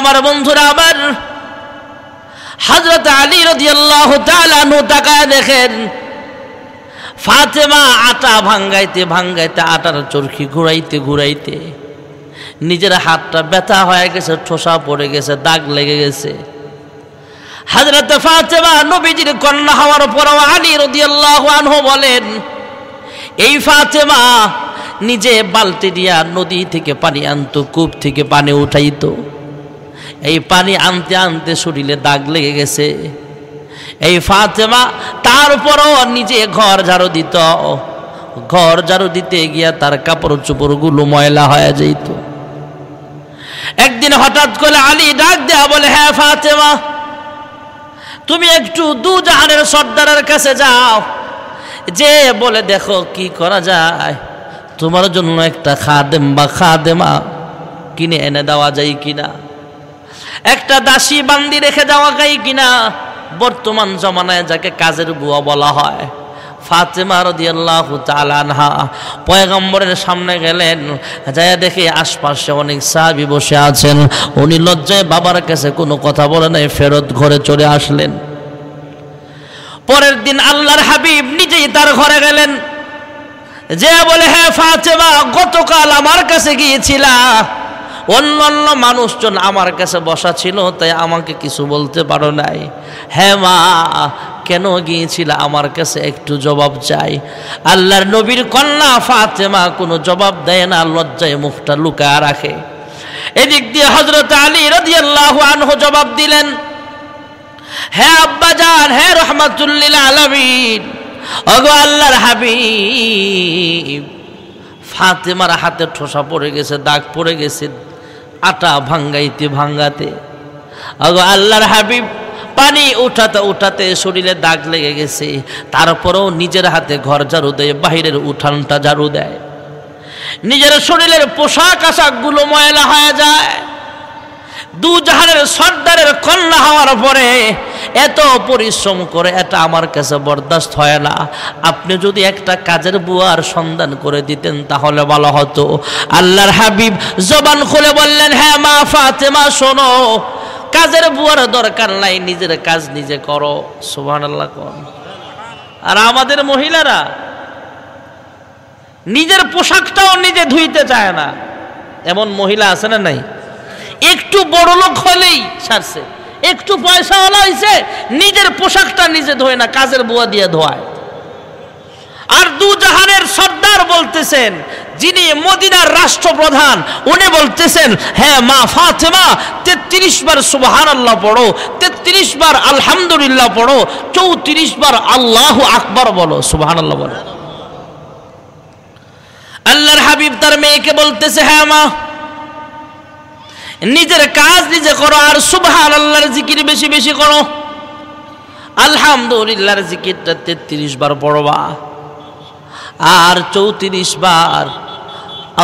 আমার বন্ধুরা আবার হাজরত আলী রদিয়াল্লাহ তালানু তাকায় দেখেন ফাতেমা আটা ভাঙ্গাইতে ভাঙ্গাইতে আটার চরখি ঘুরাইতে ঘুরাইতে নিজের হাতটা ব্যথা হয়ে গেছে ঠোসা পড়ে গেছে দাগ লেগে গেছে হাজরতে ফাতেমা নবীজির কন্যা হওয়ার পরও আলী রদিয়াল্লাহ আনহু বলেন এই ফাতেমা নিজে বালতি দিয়া নদী থেকে পানি আনতো কূপ থেকে পানি উঠাইতো এই পানি আনতে আনতে শরীরে দাগ লেগে গেছে এই ফাতেমা তারপরও নিজে ঘর ঝাড়ু দিত ঘর ঝাড়ু দিতে গিয়া তার কাপড় চোপড়গুলো ময়লা হয়ে যেত একদিন হঠাৎ করে আলী ডাক দেয়া বলে হ্যাঁ ফাতেমা তুমি একটু দু জাহানের সর্দারের কাছে যাও যে বলে দেখো কি করা যায় তোমার জন্য একটা খাদেম বা খাদেমা কিনে এনে দেওয়া যায় কিনা একটা দাসী বান্দি রেখে দেওয়া যায় কিনা বর্তমান জমানায় যাকে কাজের বুয়া বলা হয় ফাতেমা রদিয়াল্লাহ তালানহা পয়গম্বরের সামনে গেলেন যাইয়া দেখে আশপাশে অনেক সাহাবি বসে আছেন উনি লজ্জায় বাবার কাছে কোনো কথা বলে নাই ফেরত ঘরে চলে আসলেন পরের দিন আল্লাহর হাবিব নিজেই তার ঘরে গেলেন যে বলে হ্যাঁ ফাতেমা গতকাল আমার কাছে গিয়েছিলা অন্য অন্য মানুষজন আমার কাছে বসা ছিল তাই আমাকে কিছু বলতে পারো নাই হ্যাঁ মা কেন গিয়েছিল আমার কাছে একটু জবাব চাই আল্লাহর নবীর কন্যা ফাতেমা কোনো জবাব দেয় না লজ্জায় মুখটা লুকায় রাখে এদিক দিয়ে হজরত আলী রাদিয়াল্লাহু আনহু জবাব দিলেন হ্যাঁ আব্বাজান হ্যাঁ রহমাতুল্লিল আলমিন অগো আল্লাহর হাবিব ফাতেমার হাতে ঠোসা পড়ে গেছে দাগ পড়ে গেছে আটা ভাঙ্গাইতে ভাঙ্গাতে আগো আল্লাহর হাবিব পানি উঠাতে উঠাতে শরীরে দাগ লেগে গেছে তারপরেও নিজের হাতে ঘর ঝাড়ু দেয় বাহিরের উঠানটা ঝাড়ু দেয় নিজের শরীরের পোশাক আশাকগুলো ময়লা হয়ে যায় দু সর্দারের কন্যা হওয়ার পরে এত পরিশ্রম করে এটা আমার কাছে বরদাস্ত হয় না আপনি যদি একটা কাজের বুয়ার সন্ধান করে দিতেন তাহলে ভালো হতো আল্লাহর হাবিব জবান খুলে বললেন হ্যাঁ মা ফাতেমা শোনো কাজের বুয়ার দরকার নাই নিজের কাজ নিজে করো সুবান আল্লাহ কর আর আমাদের মহিলারা নিজের পোশাকটাও নিজে ধুইতে চায় না এমন মহিলা আছে না নাই একটু বড় লোক হলেই ছাড়ছে একটু পয়সা ওলা হয়েছে নিজের পোশাকটা নিজে ধোয় না কাজের বুয়া দিয়ে ধোয়ায় আর দু জাহানের সর্দার বলতেছেন যিনি মদিনার রাষ্ট্রপ্রধান উনি বলতেছেন হ্যাঁ মা ফাতেমা তেত্রিশ বার সুবাহান আল্লাহ পড়ো তেত্রিশ বার আলহামদুলিল্লাহ পড়ো চৌত্রিশ বার আল্লাহ আকবর বলো সুবাহান আল্লাহ বলো আল্লাহর হাবিব তার মেয়েকে বলতেছে হ্যাঁ মা নিজের কাজ নিজে করো আর সুবহান আল্লাহর জিকির বেশি বেশি করো আলহামদুলিল্লাহর জিকিরটা তেত্রিশ বার পড়বা আর চৌত্রিশ বার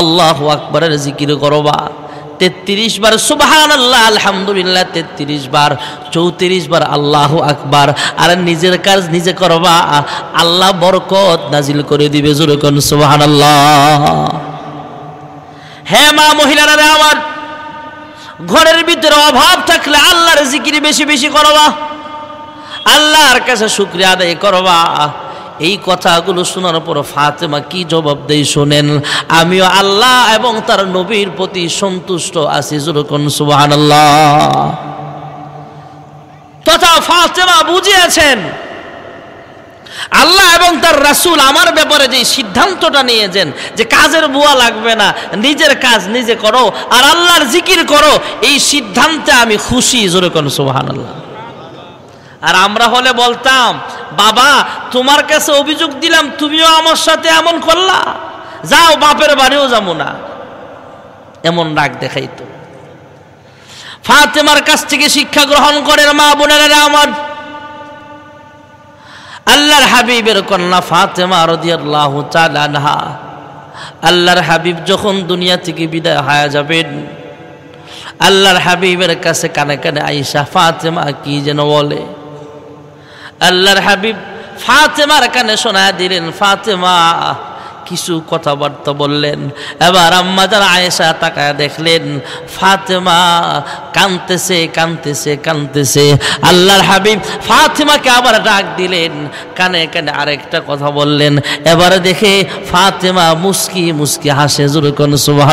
আল্লাহ আকবরের জিকির করবা তেত্রিশ বার সুবহান আল্লাহ আলহামদুলিল্লাহ তেত্রিশ বার চৌত্রিশ বার আল্লাহ আকবার আর নিজের কাজ নিজে করবা আল্লাহ বরকত নাজিল করে দিবে জোরে কোন আল্লাহ হ্যাঁ মা মহিলারা আমার ঘরের ভিতরে অভাব থাকলে আল্লাহর জিকির বেশি বেশি করবা আল্লাহর কাছে শুক্রিয়া আদায় করবা এই কথাগুলো শোনার পর ফাতেমা কি জবাব দেই শোনেন আমিও আল্লাহ এবং তার নবীর প্রতি সন্তুষ্ট আছি জুরকন সুবাহ তথা ফাতেমা বুঝিয়েছেন আল্লাহ এবং তার রাসুল আমার ব্যাপারে যে সিদ্ধান্তটা নিয়েছেন যে কাজের বুয়া লাগবে না নিজের কাজ নিজে করো আর আল্লাহর জিকির করো এই সিদ্ধান্তে আমি খুশি জোরে কোন আল্লাহ আর আমরা হলে বলতাম বাবা তোমার কাছে অভিযোগ দিলাম তুমিও আমার সাথে এমন করলা যাও বাপের বাড়িও যাবো না এমন রাগ দেখাইতো ফাতেমার কাছ থেকে শিক্ষা গ্রহণ করেন মা বোনেরা আমার আল্লাহর হাবিবের কন্যা ফাতেমা রাহু চালানহা আল্লাহর হাবিব যখন দুনিয়া থেকে বিদায় হায়া যাবেন আল্লাহর হাবিবের কাছে কানে কানে আইসা ফাতেমা কি যেন বলে আল্লাহর হাবিব ফাতেমার কানে শোনা দিলেন ফাতেমা কিছু কথাবার্তা বললেন এবার আম্মা যারা আয়েশা তাকায় দেখলেন ফাতেমা কানতেছে কানতেছে কানতেছে আল্লাহর হাবিব ফাতেমাকে আবার ডাক দিলেন কানে কানে আরেকটা কথা বললেন এবারে দেখে ফাতেমা মুস্কি মুস্কি হাসে জুরুকন সুবাহ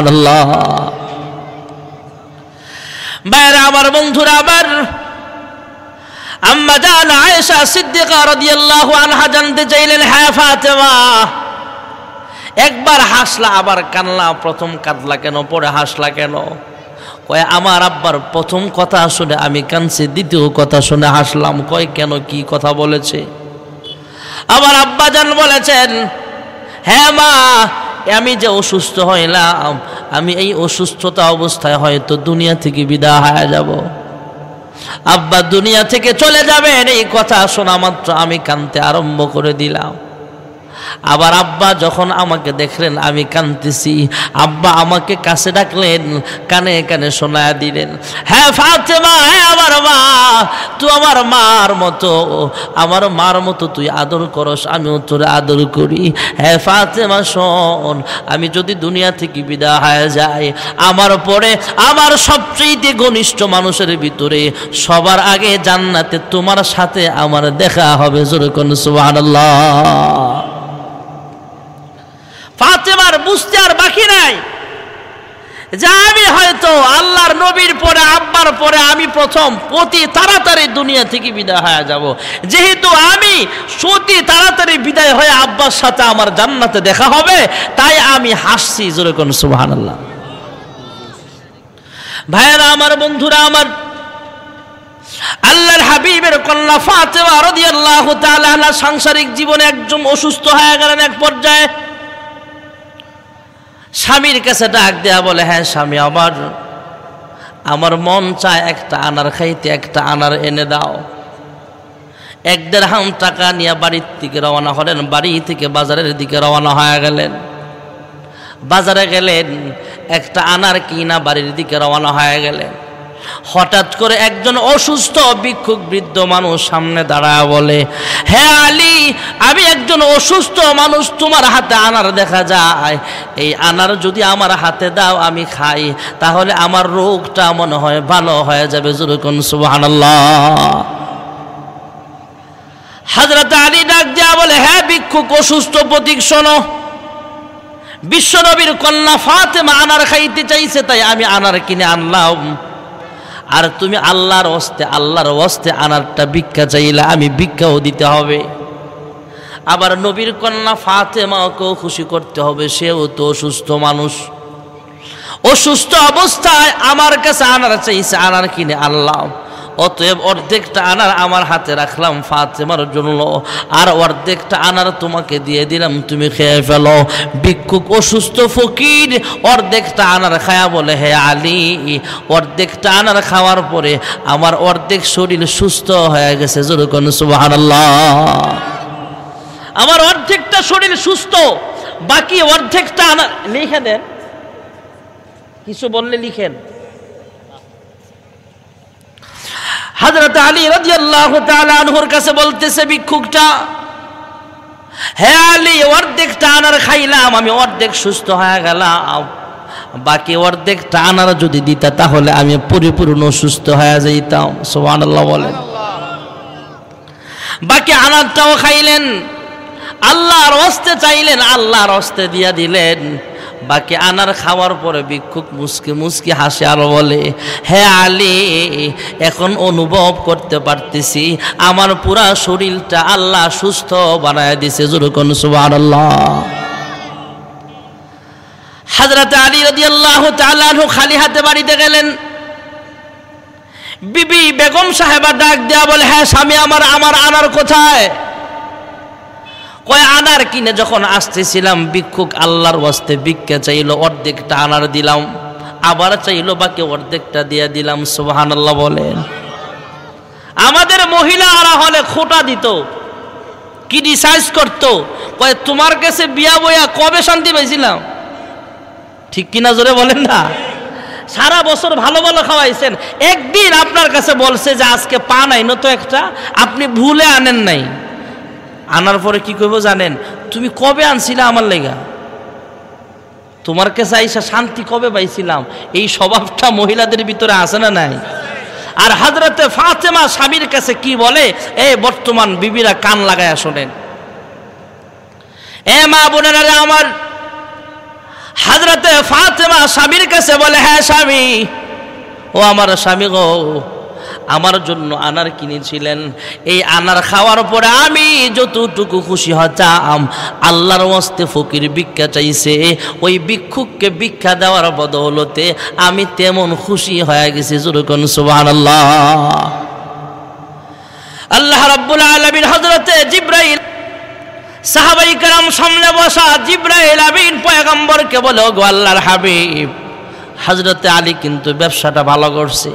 বাইরে আমার বন্ধুরা আবার আম্মা জান আয়েশা সিদ্দিকা রাদিয়াল্লাহু আনহা জানতে চাইলেন হ্যাঁ ফাতেমা একবার হাসলা আবার কানলা প্রথম কাঁদলা কেন পরে হাসলা কেন কয় আমার আব্বার প্রথম কথা শুনে আমি কানছি দ্বিতীয় কথা শুনে হাসলাম কয় কেন কি কথা বলেছে আমার যান বলেছেন হ্যাঁ মা আমি যে অসুস্থ হইলাম আমি এই অসুস্থতা অবস্থায় হয়তো দুনিয়া থেকে বিদায় হয়ে যাব আব্বা দুনিয়া থেকে চলে যাবেন এই কথা শোনা মাত্র আমি কানতে আরম্ভ করে দিলাম আবার আব্বা যখন আমাকে দেখলেন আমি কানতেছি আব্বা আমাকে কাছে ডাকলেন কানে কানে শোনায় দিলেন হ্যাঁ ফাতেমা হ্যাঁ আমার মা তুই আমার মার মতো আমার মার মতো তুই আদর করস আমিও তোর আদর করি হ্যাঁ ফাতেমা শোন আমি যদি দুনিয়া থেকে বিদা হয়ে যাই আমার পরে আমার সবচেয়ে ঘনিষ্ঠ মানুষের ভিতরে সবার আগে জান্নাতে তোমার সাথে আমার দেখা হবে জোরকন আল্লাহ ফাতেমার বুঝতে আর বাকি নাই যে আমি হয়তো আল্লাহর নবীর পরে আব্বার পরে আমি প্রথম অতি তাড়াতাড়ি দুনিয়া থেকে বিদায় হয়ে যাব যেহেতু আমি সতি তাড়াতাড়ি বিদায় হয়ে আব্বার সাথে আমার জান্নাতে দেখা হবে তাই আমি হাসছি যেরকম সুবাহান আল্লাহ ভাইয়েরা আমার বন্ধুরা আমার আল্লাহর হাবিবের কন্যা ফাতেমা রদিয়াল্লাহু আল্লাহ সাংসারিক জীবনে একজন অসুস্থ হয়ে গেলেন এক পর্যায়ে স্বামীর কাছে ডাক দেয়া বলে হ্যাঁ স্বামী আমার আমার মন চায় একটা আনার খাইতে একটা আনার এনে দাও এক দেড় হাম টাকা নিয়ে বাড়ির থেকে রওনা হলেন বাড়ি থেকে বাজারের দিকে রওনা হয়ে গেলেন বাজারে গেলেন একটা আনার কিনা বাড়ির দিকে রওনা হয়ে গেলেন হঠাৎ করে একজন অসুস্থ ভিক্ষুক বৃদ্ধ মানুষ সামনে দাঁড়ায় বলে হ্যাঁ আলী আমি একজন অসুস্থ মানুষ তোমার হাতে আনার দেখা যায় এই আনার যদি আমার হাতে দাও আমি খাই তাহলে আমার রোগটা মনে হয় ভালো হয়ে যাবে জুরুকুন সুবহানাল্লাহ হাজরত আলী ডাক দেওয়া বলে হ্যাঁ ভিক্ষুক অসুস্থ প্রতীক শোনো বিশ্বনবীর কন্যা ফাতেমা আনার খাইতে চাইছে তাই আমি আনার কিনে আনলাম আর তুমি আল্লাহর অস্তে আল্লাহর অস্তে আনারটা ভিক্ষা চাইলে আমি ভিক্ষাও দিতে হবে আবার নবীর কন্যা ফাতেমাকেও খুশি করতে হবে সেও তো অসুস্থ মানুষ অসুস্থ অবস্থায় আমার কাছে আনার চাইছে আনার কিনে আল্লাহ অতএব অর্ধেকটা আনার আমার হাতে রাখলাম ফাতেমার জন্য আর অর্ধেকটা আনার তোমাকে দিয়ে দিলাম তুমি খেয়ে ফেলো ভিক্ষুক অসুস্থ ফকির অর্ধেকটা আনার খায়া বলে হে আলী অর্ধেকটা আনার খাওয়ার পরে আমার অর্ধেক শরীর সুস্থ হয়ে গেছে জোরকন সুবাহ আমার অর্ধেকটা শরীর সুস্থ বাকি অর্ধেকটা আনার লিখে দেন কিছু বললে লিখেন হাজরত আলী রাজি আল্লাহ আনহুর কাছে বলতেছে ভিক্ষুকটা হে আলী অর্ধেক টানার খাইলাম আমি অর্ধেক সুস্থ হয়ে গেলাম বাকি অর্ধেক টানার যদি দিতা তাহলে আমি পরিপূর্ণ সুস্থ হয়ে যাইতাম সোহান আল্লাহ বলেন বাকি আনারটাও খাইলেন আল্লাহর অস্তে চাইলেন আল্লাহর অস্তে দিয়া দিলেন বাকি আনার খাওয়ার পরে ভিক্ষুক মুসকি মুসকি হাসে আর বলে হ্যাঁ আলী এখন অনুভব করতে পারতেছি আমার পুরা শরীরটা আল্লাহ সুস্থ বানায় দিছে জুরুকন আল্লাহ হাজরাতে আলী রদি আল্লাহ তালু খালি হাতে বাড়িতে গেলেন বিবি বেগম সাহেবা ডাক দেয়া বলে হ্যাঁ স্বামী আমার আমার আনার কোথায় কয় আনার কিনে যখন আসতেছিলাম ভিক্ষুক আল্লাহর বস্তে ভিক্ষা চাইল অর্ধেকটা আনার দিলাম আবার চাইল বাকি অর্ধেকটা দিয়ে দিলাম সুবাহান আল্লাহ বলেন আমাদের মহিলা আরা হলে খোটা দিত ডিসাইজ করত কয় তোমার কাছে বিয়া বইয়া কবে শান্তি পাইছিলাম ঠিক কিনা জোরে বলেন না সারা বছর ভালো ভালো খাওয়াইছেন একদিন আপনার কাছে বলছে যে আজকে পা নাই নতো একটা আপনি ভুলে আনেন নাই আনার পরে কি করবো জানেন তুমি কবে আনছিলে আমার লেগা তোমার কাছে আইসা শান্তি কবে পাইছিলাম এই স্বভাবটা মহিলাদের ভিতরে আছে না নাই আর হাজরাতে ফাতেমা স্বামীর কাছে কি বলে এ বর্তমান বিবিরা কান লাগায় শোনেন এ মা বোনেরা আমার হাজরাতে ফাতেমা স্বামীর কাছে বলে হ্যাঁ স্বামী ও আমার স্বামী গো আমার জন্য আনার কিনেছিলেন এই আনার খাওয়ার পরে আমি যতটুকু খুশি হতাম আল্লাহর ওয়াস্তে ফকির ভিক্ষা চাইছে ওই ভিক্ষুককে ভিক্ষা দেওয়ার বদৌলতে আমি তেমন খুশি হয়ে গেছি জুরুকন সুবান আল্লাহ রব্বুল আলমীর হজরতে জিব্রাহিম সাহাবাই কালাম সামনে বসা জিব্রাহিল আবিন পয়গম্বরকে বলো গো আল্লাহর হাবিব হজরতে আলী কিন্তু ব্যবসাটা ভালো করছে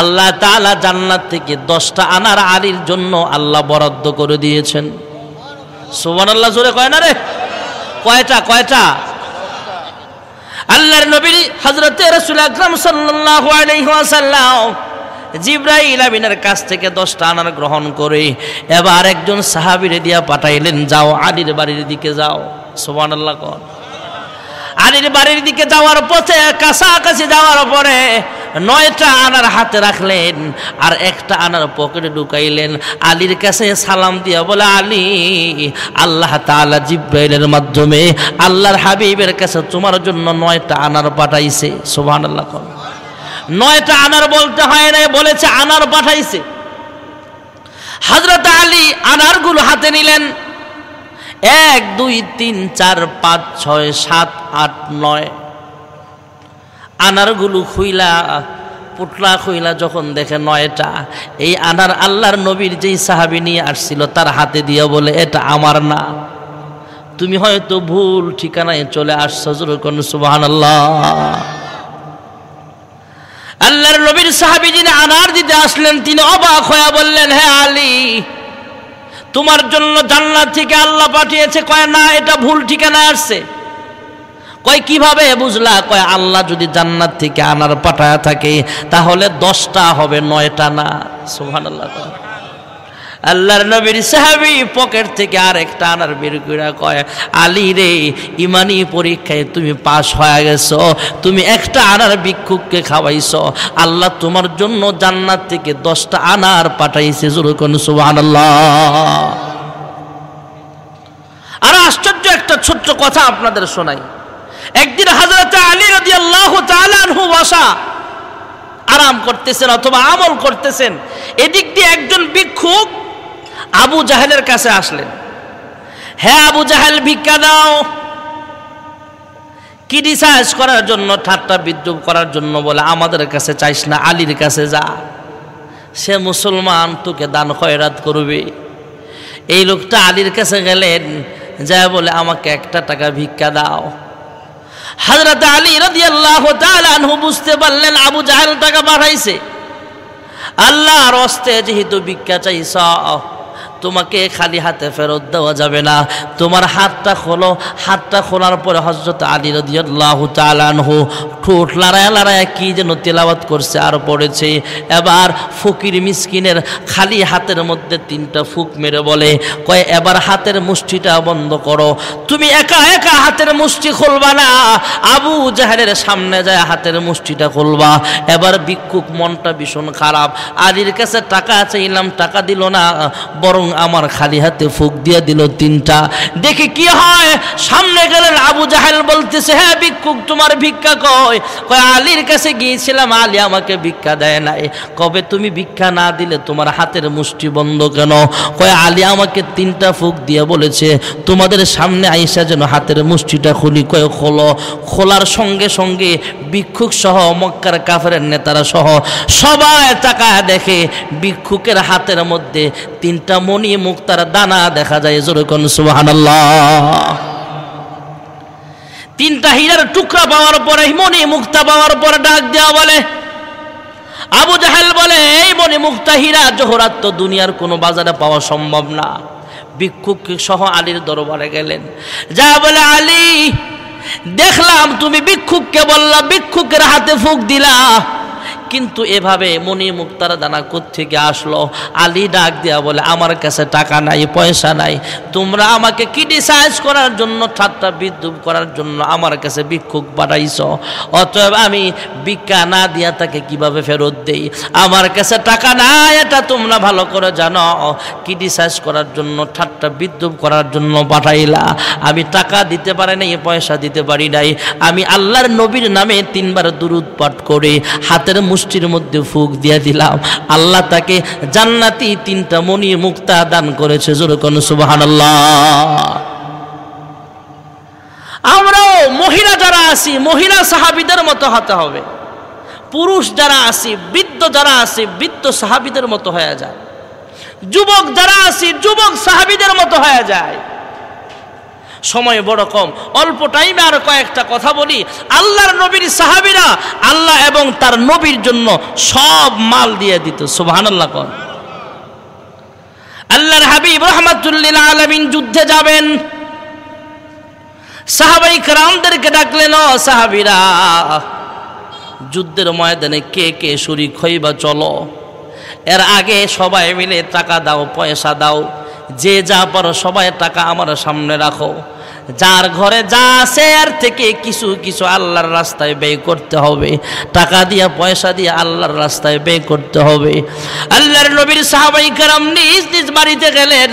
আল্লাহ তালা জান্নাত থেকে দশটা আনার আলির জন্য আল্লাহ বরাদ্দ করে দিয়েছেন সোমান আল্লাহ জোরে কয় না রে কয়টা কয়টা আল্লাহর নবী হজরতে রসুল আকরাম সাল্লাহ জিব্রাইল আমিনের কাছ থেকে দশটা আনার গ্রহণ করে এবার একজন সাহাবিরে দিয়া পাঠাইলেন যাও আলীর বাড়ির দিকে যাও সোমান আল্লাহ আলীর বাড়ির দিকে যাওয়ার পথে কাছাকাছি যাওয়ার পরে নয়টা আনার হাতে রাখলেন আর একটা আনার পকেটে ঢুকাইলেন আলীর কাছে সালাম দিয়া বলে আলী আল্লাহ তালা জিব্বাইলের মাধ্যমে আল্লাহর হাবিবের কাছে তোমার জন্য নয়টা আনার পাঠাইছে সোভান আল্লাহ নয়টা আনার বলতে হয় না বলেছে আনার পাঠাইছে হাজরত আলী আনারগুলো হাতে নিলেন এক দুই তিন চার পাঁচ ছয় সাত আট নয় আনারগুলো খুইলা পুটলা খুইলা যখন দেখে নয়টা এই আনার আল্লাহর নবীর যেই সাহাবি নিয়ে আসছিল তার হাতে দিয়ে বলে এটা আমার না তুমি হয়তো ভুল ঠিকানায় চলে আসছো যেরকম সুবাহান আল্লাহ আল্লাহর নবীর সাহাবি যিনি আনার দিতে আসলেন তিনি অবাক হয়ে বললেন হ্যাঁ আলী তোমার জন্য জান্নাত থেকে আল্লাহ পাঠিয়েছে কয় না এটা ভুল ঠিকানা আসছে কয় কিভাবে বুঝলা কয় আল্লাহ যদি জান্নাত থেকে আনার পাঠায় থাকে তাহলে দশটা হবে নয়টা না সুহান আল্লাহ আল্লাহর নবীর সাহাবি পকেট থেকে আর একটা আনার বের করে কয় আলী রে ইমানি পরীক্ষায় তুমি পাশ হয়ে গেছো তুমি একটা আনার ভিক্ষুককে খাওয়াইছ আল্লাহ তোমার জন্য জান্নাত থেকে দশটা আনার পাঠাইছে জুরুকন সুবাহ আর আশ্চর্য একটা ছোট্ট কথা আপনাদের শোনাই একদিন হাজরত আলী রদি আল্লাহ আনহু বসা আরাম করতেছেন অথবা আমল করতেছেন এদিক দিয়ে একজন ভিক্ষুক আবু জাহেলের কাছে আসলেন হ্যাঁ আবু জাহেল ভিক্ষা দাও ক্রিটিসাইজ করার জন্য ঠাট্টা বিদ্রুপ করার জন্য বলে আমাদের কাছে চাইস না আলীর কাছে যা সে মুসলমান তোকে দান খয়রাত করবে এই লোকটা আলীর কাছে গেলেন যা বলে আমাকে একটা টাকা ভিক্ষা দাও হাজরত আলী রাদি আল্লাহ আনহু বুঝতে পারলেন আবু জাহেল টাকা পাঠাইছে আল্লাহর অস্তে যেহেতু ভিক্ষা চাইছ তোমাকে খালি হাতে ফেরত দেওয়া যাবে না তোমার হাতটা খোলো হাতটা খোলার পরে হজরত আলী রদিয়াল্লাহ তালানহু ঠোঁট লড়ায় লড়ায় কী যেন তেলাওয়াত করছে আর পড়েছে এবার ফকির মিসকিনের খালি হাতের মধ্যে তিনটা ফুক মেরে বলে কয় এবার হাতের মুষ্টিটা বন্ধ করো তুমি একা একা হাতের মুষ্টি খুলবা না আবু জাহেলের সামনে যায় হাতের মুষ্টিটা খুলবা এবার বিক্ষুক মনটা ভীষণ খারাপ আলীর কাছে টাকা চাইলাম টাকা দিল না বরং আমার খালি হাতে ফুক দিয়ে দিল তিনটা দেখি কি হয় সামনে গেলেন আবু জাহেল বলতেছে হ্যাঁ ভিক্ষুক তোমার ভিক্ষা কয় কয় আলীর কাছে গিয়েছিলাম আলী আমাকে ভিক্ষা দেয় নাই কবে তুমি ভিক্ষা না দিলে তোমার হাতের মুষ্টি বন্ধ কেন কয় আলী আমাকে তিনটা ফুক দিয়ে বলেছে তোমাদের সামনে আইসা যেন হাতের মুষ্টিটা খুলি কয় খোলো খোলার সঙ্গে সঙ্গে ভিক্ষুক সহ মক্কার কাফের নেতারা সহ সবাই তাকায় দেখে ভিক্ষুকের হাতের মধ্যে তিনটা মন মনি মুক্তার দানা দেখা যায় যেরকম সুবহানাল্লাহ তিনটা হীরার টুকরা পাওয়ার পরে মনি মুক্তা পাওয়ার পরে ডাক দেওয়া বলে আবু জাহেল বলে এই মনি মুক্তা হীরা জোহরাত তো দুনিয়ার কোনো বাজারে পাওয়া সম্ভব না ভিক্ষুক সহ আলীর দরবারে গেলেন যা বলে আলী দেখলাম তুমি ভিক্ষুককে বললা ভিক্ষুকের হাতে ফুক দিলা কিন্তু এভাবে মনি মুক্তার দানা থেকে আসলো আলী ডাক দেয়া বলে আমার কাছে টাকা নাই পয়সা নাই তোমরা আমাকে ক্রিটিসাইজ করার জন্য ঠাট্টা বিদ্রুপ করার জন্য আমার কাছে বিক্ষোভ পাঠাইছ অতএব আমি বিজ্ঞা না দিয়া তাকে কিভাবে ফেরত দেই আমার কাছে টাকা নাই এটা তোমরা ভালো করে জানো ক্রিটিসাইজ করার জন্য ঠাট্টা বিদ্রুপ করার জন্য পাঠাইলা আমি টাকা দিতে পারি নাই পয়সা দিতে পারি নাই আমি আল্লাহর নবীর নামে তিনবার দুরুৎপাট করে হাতের মুশ মুষ্টির মধ্যে ফুক দিয়া দিলাম আল্লাহ তাকে জান্নাতি তিনটা মনি মুক্তা দান করেছে যেরকম সুবাহান আমরাও মহিলা যারা আসি মহিলা সাহাবিদের মতো হতে হবে পুরুষ যারা আসি বৃদ্ধ যারা আসি বৃদ্ধ সাহাবিদের মতো হয়ে যায় যুবক যারা আসি যুবক সাহাবিদের মতো হয়ে যায় সময় বড় কম অল্প টাইমে আর কয়েকটা কথা বলি আল্লাহর নবীর সাহাবিরা আল্লাহ এবং তার নবীর জন্য সব মাল দিয়ে দিত সুবাহান আল্লাহ কর আল্লাহর হাবিব রহমাতুল্লিল আলমিন যুদ্ধে যাবেন সাহাবাই রামদেরকে ডাকলেন সাহাবিরা যুদ্ধের ময়দানে কে কে শরীর হইবা চলো এর আগে সবাই মিলে টাকা দাও পয়সা দাও যে যা পারো সবাই টাকা আমার সামনে রাখো যার ঘরে যা আছে আর থেকে কিছু কিছু আল্লাহর রাস্তায় ব্যয় করতে হবে টাকা দিয়া পয়সা দিয়ে আল্লাহর রাস্তায় ব্যয় করতে হবে আল্লাহর নবীর সাহাবাই কারাম নিজ নিজ বাড়িতে গেলেন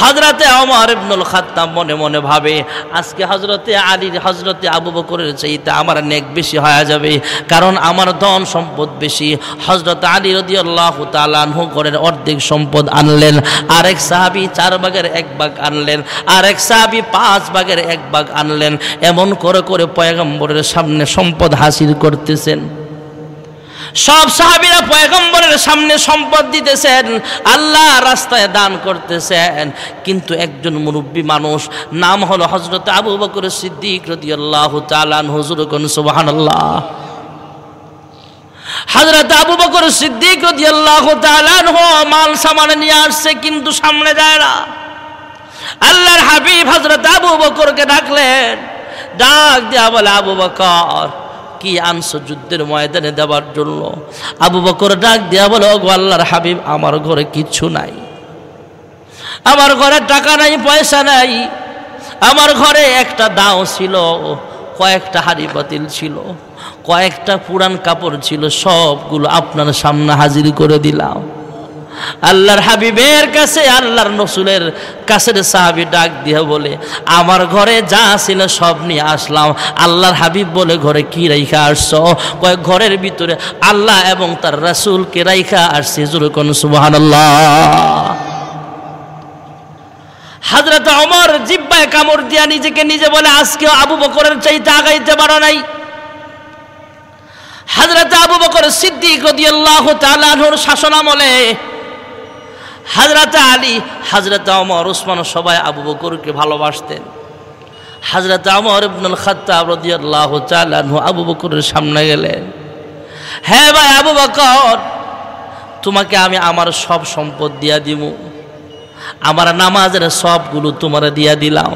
হজরতে অমর ইবনুল খাত্তাম মনে মনে ভাবে আজকে হজরতে আলীর হজরতে আবু বকরের চাইতে আমার নেক বেশি হয়ে যাবে কারণ আমার ধন সম্পদ বেশি হজরত আলী রদি আল্লাহ তালানহু করেন অর্ধেক সম্পদ আনলেন আরেক সাহাবি চার বাগের এক বাঘ আনলেন আরেক সাহাবি পাঁচ বাগ ভাগের এক ভাগ আনলেন এমন করে করে পয়গম্বরের সামনে সম্পদ হাসিল করতেছেন সব সাহাবিরা পয়গম্বরের সামনে সম্পদ দিতেছেন আল্লাহ রাস্তায় দান করতেছেন কিন্তু একজন মুরব্বী মানুষ নাম হলো হজরত আবু বকর সিদ্দিক রদিয়াল্লাহ তালান হজর সুবাহান আল্লাহ হজরত আবু বকর সিদ্দিক রদিয়াল্লাহ তালান হো মাল সামান নিয়ে আসছে কিন্তু সামনে যায় না আল্লাহর হাবিব হজরত আবু বকরকে ডাকলেন ডাক দেওয়া বলে আবু বকর কি আনছো যুদ্ধের ময়দানে দেওয়ার জন্য আবু বকর ডাক দেওয়া বলে ওগো আল্লাহর হাবিব আমার ঘরে কিচ্ছু নাই আমার ঘরে টাকা নাই পয়সা নাই আমার ঘরে একটা দাও ছিল কয়েকটা হাড়ি পাতিল ছিল কয়েকটা পুরান কাপড় ছিল সবগুলো আপনার সামনে হাজির করে দিলাম আল্লাহর হাবিবের কাছে আল্লাহর নসুলের কাছের সাহাবি ডাক দিয়ে বলে আমার ঘরে যা ছিল সব নিয়ে আসলাম আল্লাহর হাবিব বলে ঘরে কি রাইখা আসছ কয়েক ঘরের ভিতরে আল্লাহ এবং তার রাসুলকে রাইখা আসছে জুরুকন সুবাহান হাজরত অমর জিব্বায় কামড় দিয়া নিজেকে নিজে বলে আজকেও আবু বকরের চাইতে আগাইতে পারো নাই হাজরত আবু বকর সিদ্দিক রদিয়াল্লাহ তালাহর শাসনামলে আমলে হাজরাতে আলী হাজরাতে অমর ওসমান সবাই আবু বকরকে ভালোবাসতেন হাজরাতে অমর ইবনুল খাত্তাব রাদিয়াল্লাহু তাআলা আনহু আবু বকরের সামনে গেলেন হ্যাঁ ভাই আবু বকর তোমাকে আমি আমার সব সম্পদ দিয়া দিব আমার নামাজের সবগুলো তোমার দিয়া দিলাম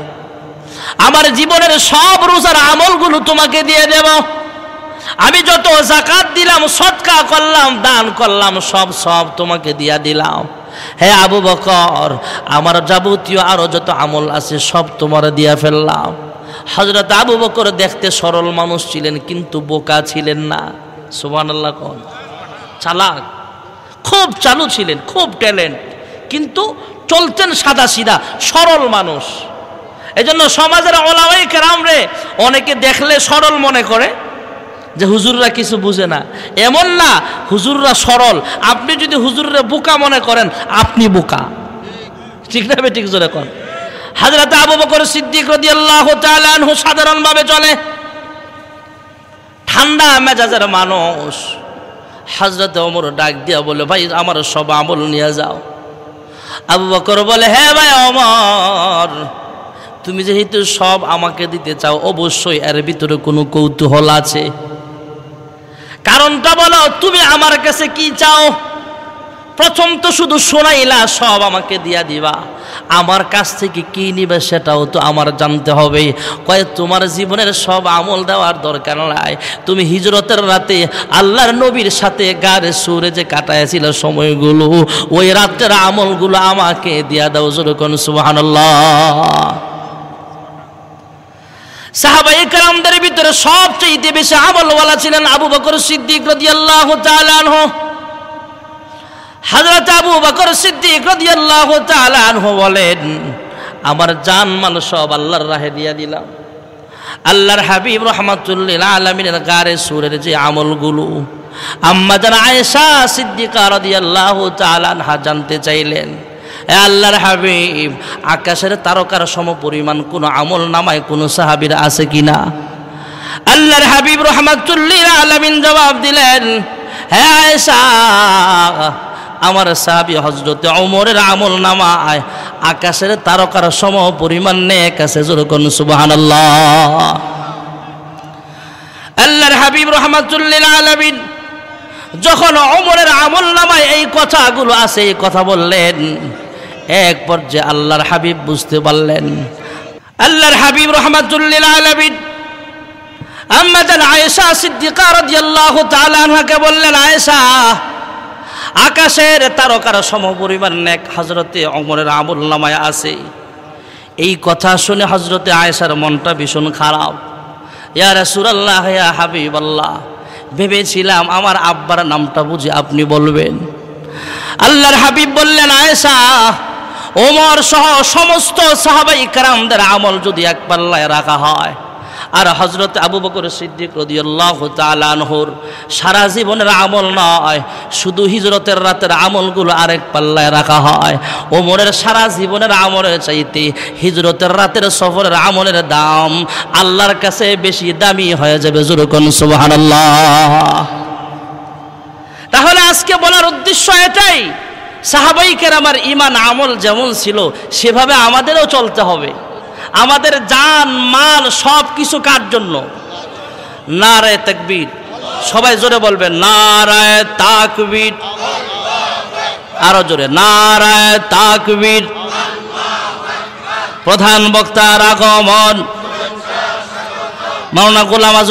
আমার জীবনের সব রোজার আমলগুলো তোমাকে দিয়ে দেব আমি যত জাকাত দিলাম সৎকা করলাম দান করলাম সব সব তোমাকে দিয়া দিলাম হে আবু বকর আমার যাবতীয় আরও যত আমল আছে সব তোমার দিয়া ফেললাম হজরত আবু বকর দেখতে সরল মানুষ ছিলেন কিন্তু বোকা ছিলেন না সুবান আল্লাহ কন চালাক খুব চালু ছিলেন খুব ট্যালেন্ট কিন্তু চলতেন সাদা সিধা সরল মানুষ এজন্য সমাজের অলাওয়াই কেরাম রে অনেকে দেখলে সরল মনে করে যে হুজুররা কিছু বুঝে না এমন না হুজুররা সরল আপনি যদি হুজুররা বোকা মনে করেন আপনি বোকা ঠিক না ঠিক জোরে কন হাজরাতে আবু বকর সিদ্দিক রদিয়াল্লাহ তালানহু সাধারণভাবে চলে ঠান্ডা মেজাজের মানুষ হাজরাতে অমর ডাক দিয়া বলে ভাই আমার সব আমল নিয়ে যাও আবু বকর বলে হ্যাঁ ভাই অমর তুমি যেহেতু সব আমাকে দিতে চাও অবশ্যই এর ভিতরে কোনো কৌতূহল আছে কারণটা বলো তুমি আমার কাছে কি চাও প্রথম তো শুধু শোনাইলা সব আমাকে দিয়া দিবা আমার কাছ থেকে কি নিবে সেটাও তো আমার জানতে হবে কয়ে তোমার জীবনের সব আমল দেওয়ার দরকার নাই তুমি হিজরতের রাতে আল্লাহর নবীর সাথে গাড়ে সুরে যে কাটাইছিল সময়গুলো ওই রাতের আমলগুলো আমাকে দিয়া দাও যেরকম সুবাহ পয়গম্বরের ভিতরে সবচেয়ে বেশি আমলওয়ালা ছিলেন আবু বকর সিদ্দিক রাদিয়াল্লাহু তাআলা আনহু হযরত আবু বকর সিদ্দিক রাদিয়াল্লাহু তাআলা আনহু বলেন আমার জানমাল সব আল্লাহর রাহে দিয়া দিলাম আল্লাহর হাবিব রহমাতুল্লিল আলমিনের গারে সুরের যে আমলগুলো আম্মা জান আয়েশা সিদ্দিকা রাদিয়াল্লাহু তাআলা আনহা জানতে চাইলেন আল্লাহর হাবিব আকাশের তারকার সমপরিমাণ কোনো আমল নামায় কোনো সাহাবির আছে কিনা আল্লাহর হাবিব রহমাতুল্লির আলমিন জবাব দিলেন হ্যাঁ আমার সাহাবি হজরতে অমরের আমল নামায় আকাশের তারকার সম পরিমাণ নেই কাছে যেরকম সুবাহান আল্লাহর হাবিব রহমাতুল্লিল আলমিন যখন অমরের আমল নামায় এই কথাগুলো আছে এই কথা বললেন এক পর্যায়ে আল্লাহর হাবিব বুঝতে পারলেন আল্লাহর হাবিব রহমাতুল্লিল আলমিন আম্মাদান আয়েশা সিদ্দিকা রাদিয়াল্লাহু তাআলা আনহাকে বললেন আয়েশা আকাশের তারকার সমপরিমাণ এক হজরতে অমরের আমল নামায় আছে এই কথা শুনে হজরতে আয়েশার মনটা ভীষণ খারাপ ইয়া রাসূলুল্লাহ ইয়া আল্লাহ ভেবেছিলাম আমার আব্বার নামটা বুঝে আপনি বলবেন আল্লাহর হাবিব বললেন আয়েশা ওমর সহ সমস্ত সাহাবাই কারামদের আমল যদি এক পাল্লায় রাখা হয় আর হজরত আবু বকর সিদ্দিক রদিয়াল্লাহ তালানহর সারা জীবনের আমল নয় শুধু হিজরতের রাতের আমলগুলো আরেক পাল্লায় রাখা হয় ওমরের সারা জীবনের আমলের চাইতে হিজরতের রাতের সফরের আমলের দাম আল্লাহর কাছে বেশি দামি হয়ে যাবে জুরকন সুবাহ তাহলে আজকে বলার উদ্দেশ্য এটাই সাহাবাইকের আমার ইমান আমল যেমন ছিল সেভাবে আমাদেরও চলতে হবে আমাদের যান মাল সব কিছু কার জন্য না রায় তাকবির সবাই জোরে বলবে না রায় তাকবির আরো জোরে না রায় তাকবির প্রধান বক্তার আগমন মাওলানা গোলাম আজম